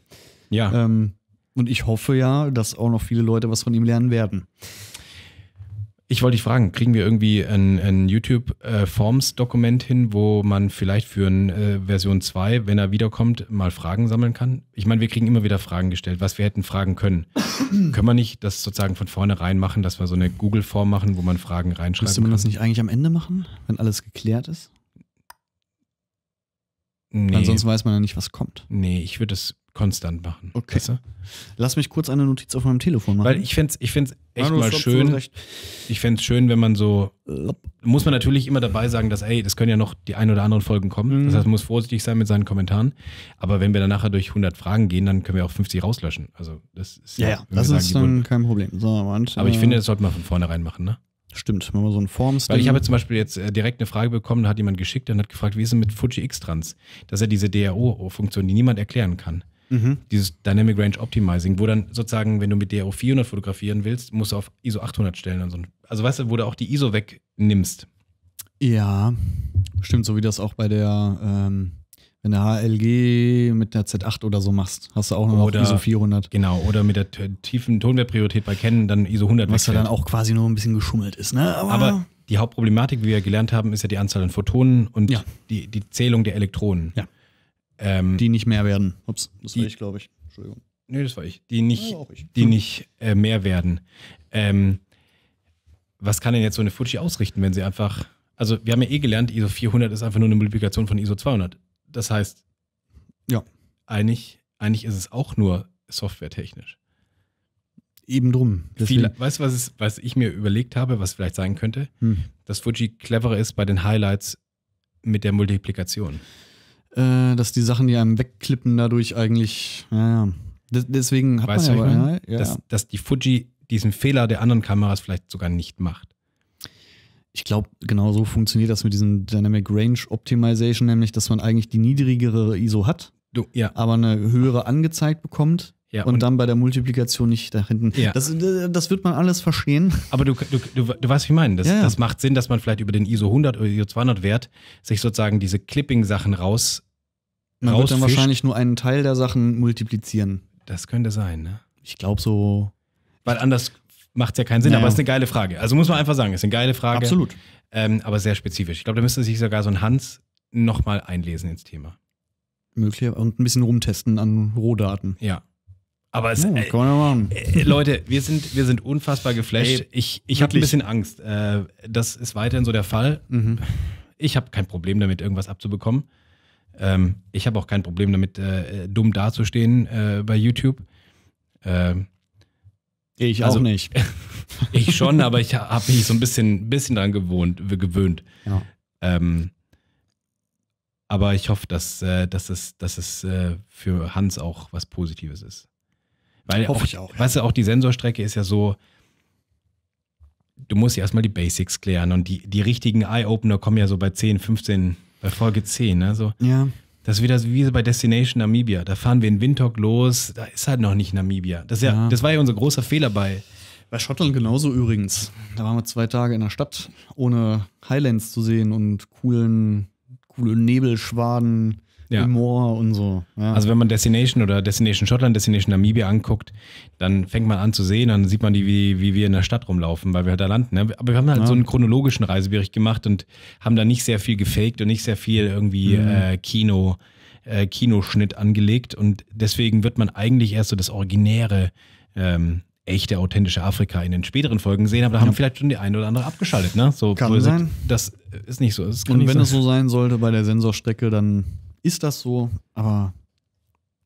Ja. Ähm, und ich hoffe ja, dass auch noch viele Leute was von ihm lernen werden. Ich wollte dich fragen, kriegen wir irgendwie ein, ein YouTube-Forms-Dokument
äh, hin, wo man vielleicht für ein äh, Version 2, wenn er wiederkommt, mal Fragen sammeln kann? Ich meine, wir kriegen immer wieder Fragen gestellt, was wir hätten fragen können. können wir nicht das sozusagen von vornherein machen, dass wir so eine Google-Form machen, wo man Fragen reinschreibt? Müsste man
kann? das nicht eigentlich am Ende machen,
wenn alles geklärt ist? Nee. Ansonsten weiß man ja nicht, was kommt. Nee, ich würde es konstant machen. Okay. Weißt du?
Lass mich kurz eine Notiz auf meinem Telefon machen. Weil ich fände es ich fänd's
echt Manu, mal schön. Ich fände es schön, wenn man so. Muss man natürlich immer dabei sagen, dass, ey, das können ja noch die ein oder anderen Folgen kommen. Mhm. Das heißt, man muss vorsichtig sein mit seinen Kommentaren. Aber wenn wir dann nachher durch 100 Fragen gehen, dann können wir auch 50 rauslöschen. Also, das ist ja. ja das ist dann
kein Problem. So, und, aber ich äh, finde, das sollte man von vornherein machen, ne? Stimmt, machen wir so einen Formstem. Weil ich habe zum
Beispiel jetzt äh, direkt eine Frage bekommen, da hat jemand geschickt und hat gefragt, wie ist es mit Fuji X-Trans? Das ist ja diese DRO-Funktion, die niemand erklären kann. Mhm. Dieses Dynamic Range Optimizing, wo dann sozusagen, wenn du mit DRO 400 fotografieren willst, musst du auf ISO 800 stellen. Und so. Also weißt du, wo du auch die ISO wegnimmst.
Ja, stimmt, so wie das auch bei der ähm, wenn du HLG mit der Z8 oder so machst, hast du auch noch oder, ISO 400. Genau, oder mit der tiefen Tonwertpriorität bei Canon dann ISO
100. Was ja dann auch
quasi nur ein bisschen geschummelt ist, ne? Aber, Aber,
die Hauptproblematik, wie wir gelernt haben, ist ja die Anzahl an Photonen und ja. die, die Zählung der Elektronen. Ja. Ähm, die nicht mehr werden. Ups,
das war die, ich, glaube ich. Entschuldigung. Nee, das war ich. Die nicht, ja, ich. Die
nicht äh, mehr werden. Ähm, was kann denn jetzt so eine Fuji ausrichten, wenn sie einfach. Also, wir haben ja eh gelernt, ISO 400 ist einfach nur eine Multiplikation von ISO 200. Das heißt, ja. Eigentlich, eigentlich ist es auch nur softwaretechnisch. Eben drum. Viele, weißt du, was, was ich mir überlegt habe, was vielleicht sein könnte? Hm. Dass Fuji cleverer ist bei den Highlights mit der Multiplikation.
Äh, dass die Sachen, die einem wegklippen, dadurch eigentlich. Ja, ja. Deswegen hat weißt man ja, ich mein? ja, ja. Dass, dass die Fuji diesen Fehler der anderen Kameras vielleicht sogar nicht macht ich glaube, genau so funktioniert das mit diesem Dynamic Range Optimization, nämlich, dass man eigentlich die niedrigere ISO hat, du, ja. aber eine höhere angezeigt bekommt. Ja, und, und, dann bei der Multiplikation nicht da hinten. Ja. Das, das wird man alles verstehen. Aber du, du, du, du weißt, wie ich
meine. Das, ja, das macht Sinn, dass man vielleicht über den ISO 100 oder ISO 200 Wert sich sozusagen diese Clipping-Sachen raus. Man rausfischt. wird dann wahrscheinlich
nur einen Teil der Sachen multiplizieren. Das könnte sein, ne? Ich glaube so. Weil anders macht
es ja keinen Sinn, naja. aber es ist eine geile Frage. Also muss man einfach sagen, es ist eine geile Frage. Absolut. Ähm, aber sehr spezifisch. Ich glaube, da müsste sich sogar so ein Hans nochmal einlesen ins Thema.
Möglich und ein bisschen rumtesten an Rohdaten. Ja.
Aber es, oh, äh, äh, Leute, wir sind, wir sind unfassbar geflasht. Ey, ich ich habe ein bisschen Angst. Äh, das ist weiterhin so der Fall. Mhm. Ich habe kein Problem damit, irgendwas abzubekommen. Ähm, ich habe auch kein Problem damit, äh, dumm dazustehen äh, bei YouTube. Ähm, ich also, auch nicht. ich schon, aber ich habe mich so ein bisschen, bisschen dran gewohnt, gewöhnt. Ja. Ähm, aber ich hoffe, dass, äh, dass es, dass es äh, für Hans auch was Positives ist. Weil hoffe auch, ich auch. Ja. Weißt du, auch die Sensorstrecke ist ja so, du musst ja erstmal die Basics klären und die, die richtigen Eye-Opener kommen ja so bei 10, 15, bei Folge 10. Ne? So, ja. Das ist wieder wie bei Destination Namibia. Da fahren wir in Windhoek
los. Da ist halt noch nicht Namibia. Das, ja, ja. das war ja unser großer Fehler bei. Bei Schottland genauso übrigens. Da waren wir zwei Tage in der Stadt, ohne Highlands zu sehen und coolen, coole Nebelschwaden ja. Humor und so. Ja. Also wenn man
Destination oder Destination Schottland, Destination Namibia anguckt, dann fängt man an zu sehen, dann sieht man die, wie, wie wir in der Stadt rumlaufen, weil wir halt da landen. Ne? Aber wir haben halt ja. so einen chronologischen Reisebericht gemacht und haben da nicht sehr viel gefaked und nicht sehr viel irgendwie mhm. äh, Kino, äh, Kinoschnitt angelegt. Und deswegen wird man eigentlich erst so das originäre ähm, echte, authentische Afrika in den späteren Folgen sehen, aber da haben ja. vielleicht schon die ein oder andere abgeschaltet, ne? So, kann sein. Das ist nicht so. und wenn es
so sein sollte bei der Sensorstrecke, dann ist das so, aber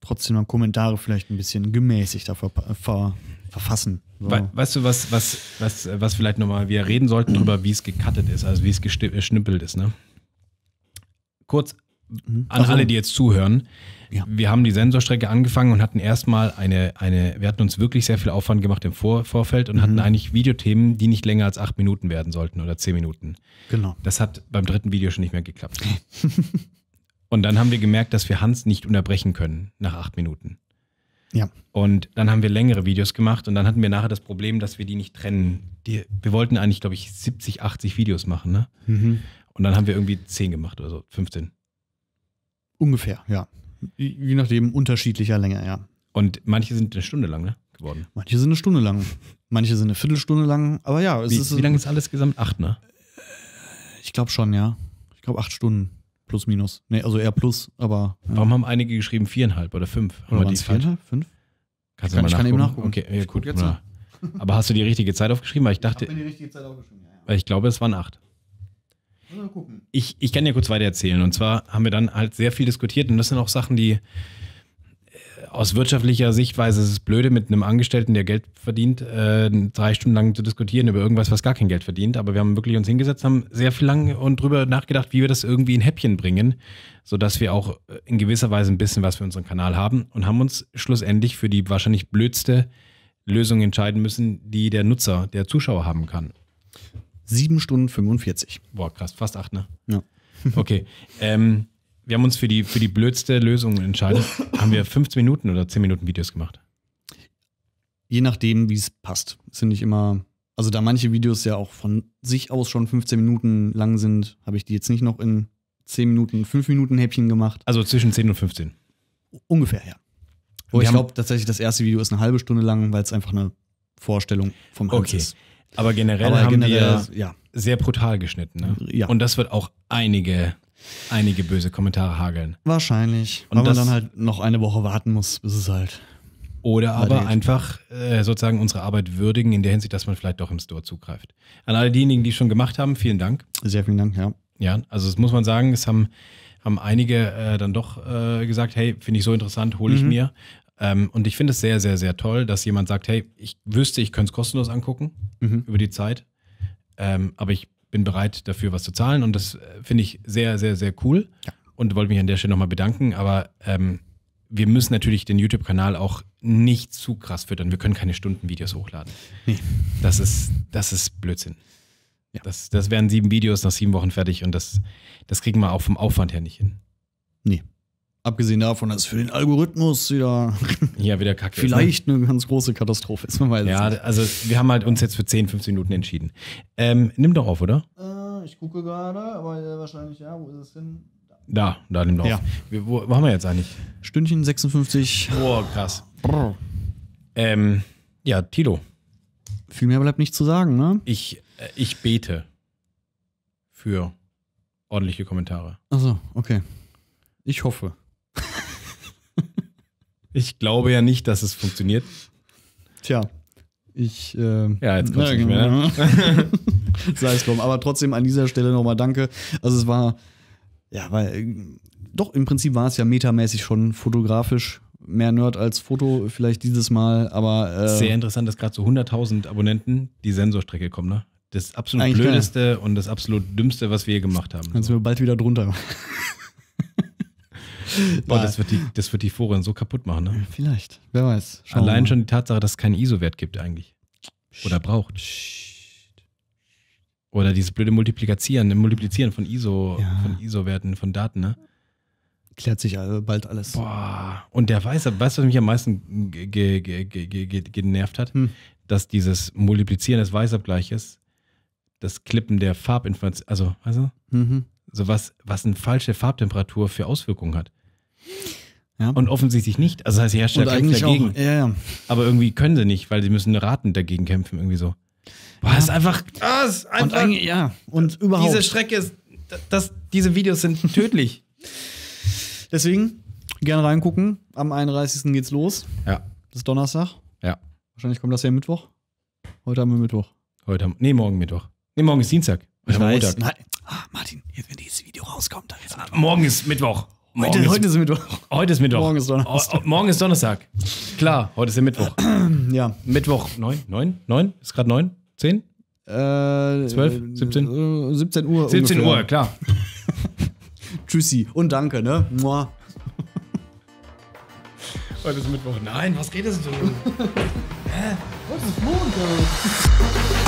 trotzdem dann Kommentare vielleicht ein bisschen gemäßigter ver ver verfassen. So. We
weißt du, was, was, was, was vielleicht nochmal, wir reden sollten darüber, wie es gecuttet ist, also wie es geschnippelt ist, ne? Kurz mhm. an also, alle, die jetzt zuhören. Ja. Wir haben die Sensorstrecke angefangen und hatten erstmal eine, eine, wir hatten uns wirklich sehr viel Aufwand gemacht im Vor Vorfeld und mhm. hatten eigentlich Videothemen, die nicht länger als acht Minuten werden sollten oder zehn Minuten. Genau. Das hat beim dritten Video schon nicht mehr geklappt. Und dann haben wir gemerkt, dass wir Hans nicht unterbrechen können nach acht Minuten. Ja. Und dann haben wir längere Videos gemacht und dann hatten wir nachher das Problem, dass wir die nicht trennen. Die, wir wollten eigentlich, glaube ich, 70, 80 Videos machen, ne? Mhm. Und dann haben wir irgendwie 10 gemacht oder so, 15.
Ungefähr, ja. Je nachdem unterschiedlicher Länge, ja. Und manche sind eine Stunde lang, ne? Geworden. Manche sind eine Stunde lang. Manche sind eine Viertelstunde lang. Aber ja, es wie, ist. Wie lange ist alles gesamt? Acht, ne? Ich glaube schon, ja. Ich glaube acht Stunden. Plus, minus. Nee, also eher plus, aber. Ja. Warum haben einige geschrieben viereinhalb oder fünf? Haben oder wir die viereinhalb? Fünf?
Kannst ich kann, ich kann eben nachgucken. Okay, ja, gut. Jetzt na. Aber hast du die richtige Zeit aufgeschrieben? Weil ich dachte. Ich habe
die richtige Zeit aufgeschrieben, ja,
ja. Weil ich glaube, es waren acht. Mal Ich, ich kann dir kurz weiter erzählen. Und zwar haben wir dann halt sehr viel diskutiert und das sind auch Sachen, die, aus wirtschaftlicher Sichtweise ist es blöde, mit einem Angestellten, der Geld verdient, äh, drei Stunden lang zu diskutieren über irgendwas, was gar kein Geld verdient. Aber wir haben wirklich uns hingesetzt, haben sehr viel lang und drüber nachgedacht, wie wir das irgendwie in Häppchen bringen, sodass wir auch äh, in gewisser Weise ein bisschen was für unseren Kanal haben und haben uns schlussendlich für die wahrscheinlich blödste Lösung entscheiden müssen, die der Nutzer, der Zuschauer haben kann.
Sieben Stunden 45. Boah, krass, fast acht, ne?
Ja. okay. Ähm, wir haben uns für die, für die blödste Lösung entscheidet. haben wir 15 Minuten oder 10 Minuten Videos gemacht?
Je nachdem, wie es passt. Es sind nicht immer, also da manche Videos ja auch von sich aus schon 15 Minuten lang sind, habe ich die jetzt nicht noch in 10 Minuten, 5 Minuten Häppchen gemacht. Also zwischen 10 und 15. Ungefähr, ja. Wo ich glaube tatsächlich, das erste Video ist eine halbe Stunde lang, weil es einfach eine Vorstellung vom Hans okay. ist. Aber generell Aber haben generell, wir ja.
sehr brutal geschnitten. Ne? Ja. Und das wird auch einige einige böse Kommentare hageln.
Wahrscheinlich. Und weil man dann halt noch eine Woche warten muss, bis es halt.
Oder aber einfach äh, sozusagen unsere Arbeit würdigen, in der Hinsicht, dass man vielleicht doch im Store zugreift. An all diejenigen, die es schon gemacht haben, vielen Dank. Sehr vielen Dank, ja. Ja, also das muss man sagen, es haben, haben einige äh, dann doch äh, gesagt, hey, finde ich so interessant, hole ich mhm. mir. Ähm, und ich finde es sehr, sehr, sehr toll, dass jemand sagt, hey, ich wüsste, ich könnte es kostenlos angucken mhm. über die Zeit. Ähm, aber ich bin bereit dafür was zu zahlen und das äh, finde ich sehr, sehr, sehr cool ja. und wollte mich an der Stelle nochmal bedanken, aber ähm, wir müssen natürlich den YouTube-Kanal auch nicht zu krass füttern. Wir können keine Stundenvideos hochladen. Nee. Das ist, das ist Blödsinn. Ja. Das, das wären sieben Videos nach sieben Wochen fertig und das, das kriegen wir auch vom Aufwand her nicht hin.
Nee. Abgesehen davon, dass es für den Algorithmus wieder, ja, wieder kacke vielleicht ist, ne? eine ganz große Katastrophe ist. Man weiß ja, also wir haben halt uns jetzt
für 10, 15 Minuten entschieden. Ähm, nimm doch auf, oder?
Äh, ich gucke gerade, aber wahrscheinlich, ja, wo ist es hin?
Da, da nimm doch ja. auf. Wir, wo, wo haben wir jetzt eigentlich? Stündchen 56. Oh, krass. ähm, ja, Tilo. Viel mehr bleibt nicht zu sagen, ne? Ich, äh, ich bete für ordentliche Kommentare.
Achso, okay. Ich hoffe. ich glaube ja nicht, dass es funktioniert. Tja, ich. Äh, ja, jetzt kommt kommt's nicht mehr. Ne? Sei es drum. Aber trotzdem an dieser Stelle nochmal danke. Also, es war. Ja, weil. Doch, im Prinzip war es ja metamäßig schon fotografisch mehr Nerd als Foto vielleicht dieses Mal, aber. Äh Sehr
interessant, dass gerade zu so 100.000 Abonnenten die Sensorstrecke kommen, ne? Das absolut blödeste ja. und das absolut dümmste, was wir hier gemacht haben.
Dann sind so. wir bald wieder drunter. Boah, das wird, die,
das wird die Foren so kaputt machen,
ne? Vielleicht, wer weiß. Schauen Allein schon
die Tatsache, dass es keinen ISO-Wert gibt eigentlich. Oder braucht. Oder dieses blöde Multiplizieren, Multiplizieren von ISO, ja. von ISO-Werten, von Daten, ne? Klärt sich bald alles. Boah. Und der weiß, weißt du, was mich am meisten ge ge ge genervt hat? Hm. Dass dieses Multiplizieren des Weißabgleiches, das Klippen der Farbinformation, also, weißt du? Mhm. So was, was eine falsche Farbtemperatur für Auswirkungen hat. Ja. Und offensichtlich nicht. Also das heißt, die Hersteller kämpfen dagegen. Auch, ja, ja. Aber irgendwie können sie nicht, weil sie müssen raten dagegen kämpfen, irgendwie so.
Boah, ja. ist einfach. Ah, ist einfach und ja, und überhaupt. Diese Strecke ist. Das, diese Videos sind tödlich. Deswegen gerne reingucken. Am 31. geht's los. Ja. Das ist Donnerstag. Ja. Wahrscheinlich kommt das ja Mittwoch. Heute haben wir Mittwoch. Heute haben Nee, morgen Mittwoch. Nee, morgen ist Dienstag. Heute ich haben Montag. Nein. Ah, Martin, jetzt bin ich rauskommt. Ist
morgen ist Mittwoch. Morgen heute, ist, ist Mittwoch. Heute ist Mittwoch. Morgen ist Donnerstag. O, oh, oh, morgen ist Donnerstag. Klar, heute ist der Mittwoch. ja. Mittwoch. Neun? Neun? Neun? Ist gerade neun?
Zehn? Äh, Zwölf? Siebzehn? 17 äh, Uhr. 17 ungefähr. Uhr, klar. Tschüssi und danke, ne? Mua. Heute ist Mittwoch. Nein, was redest du? Hä? Heute ist Montag.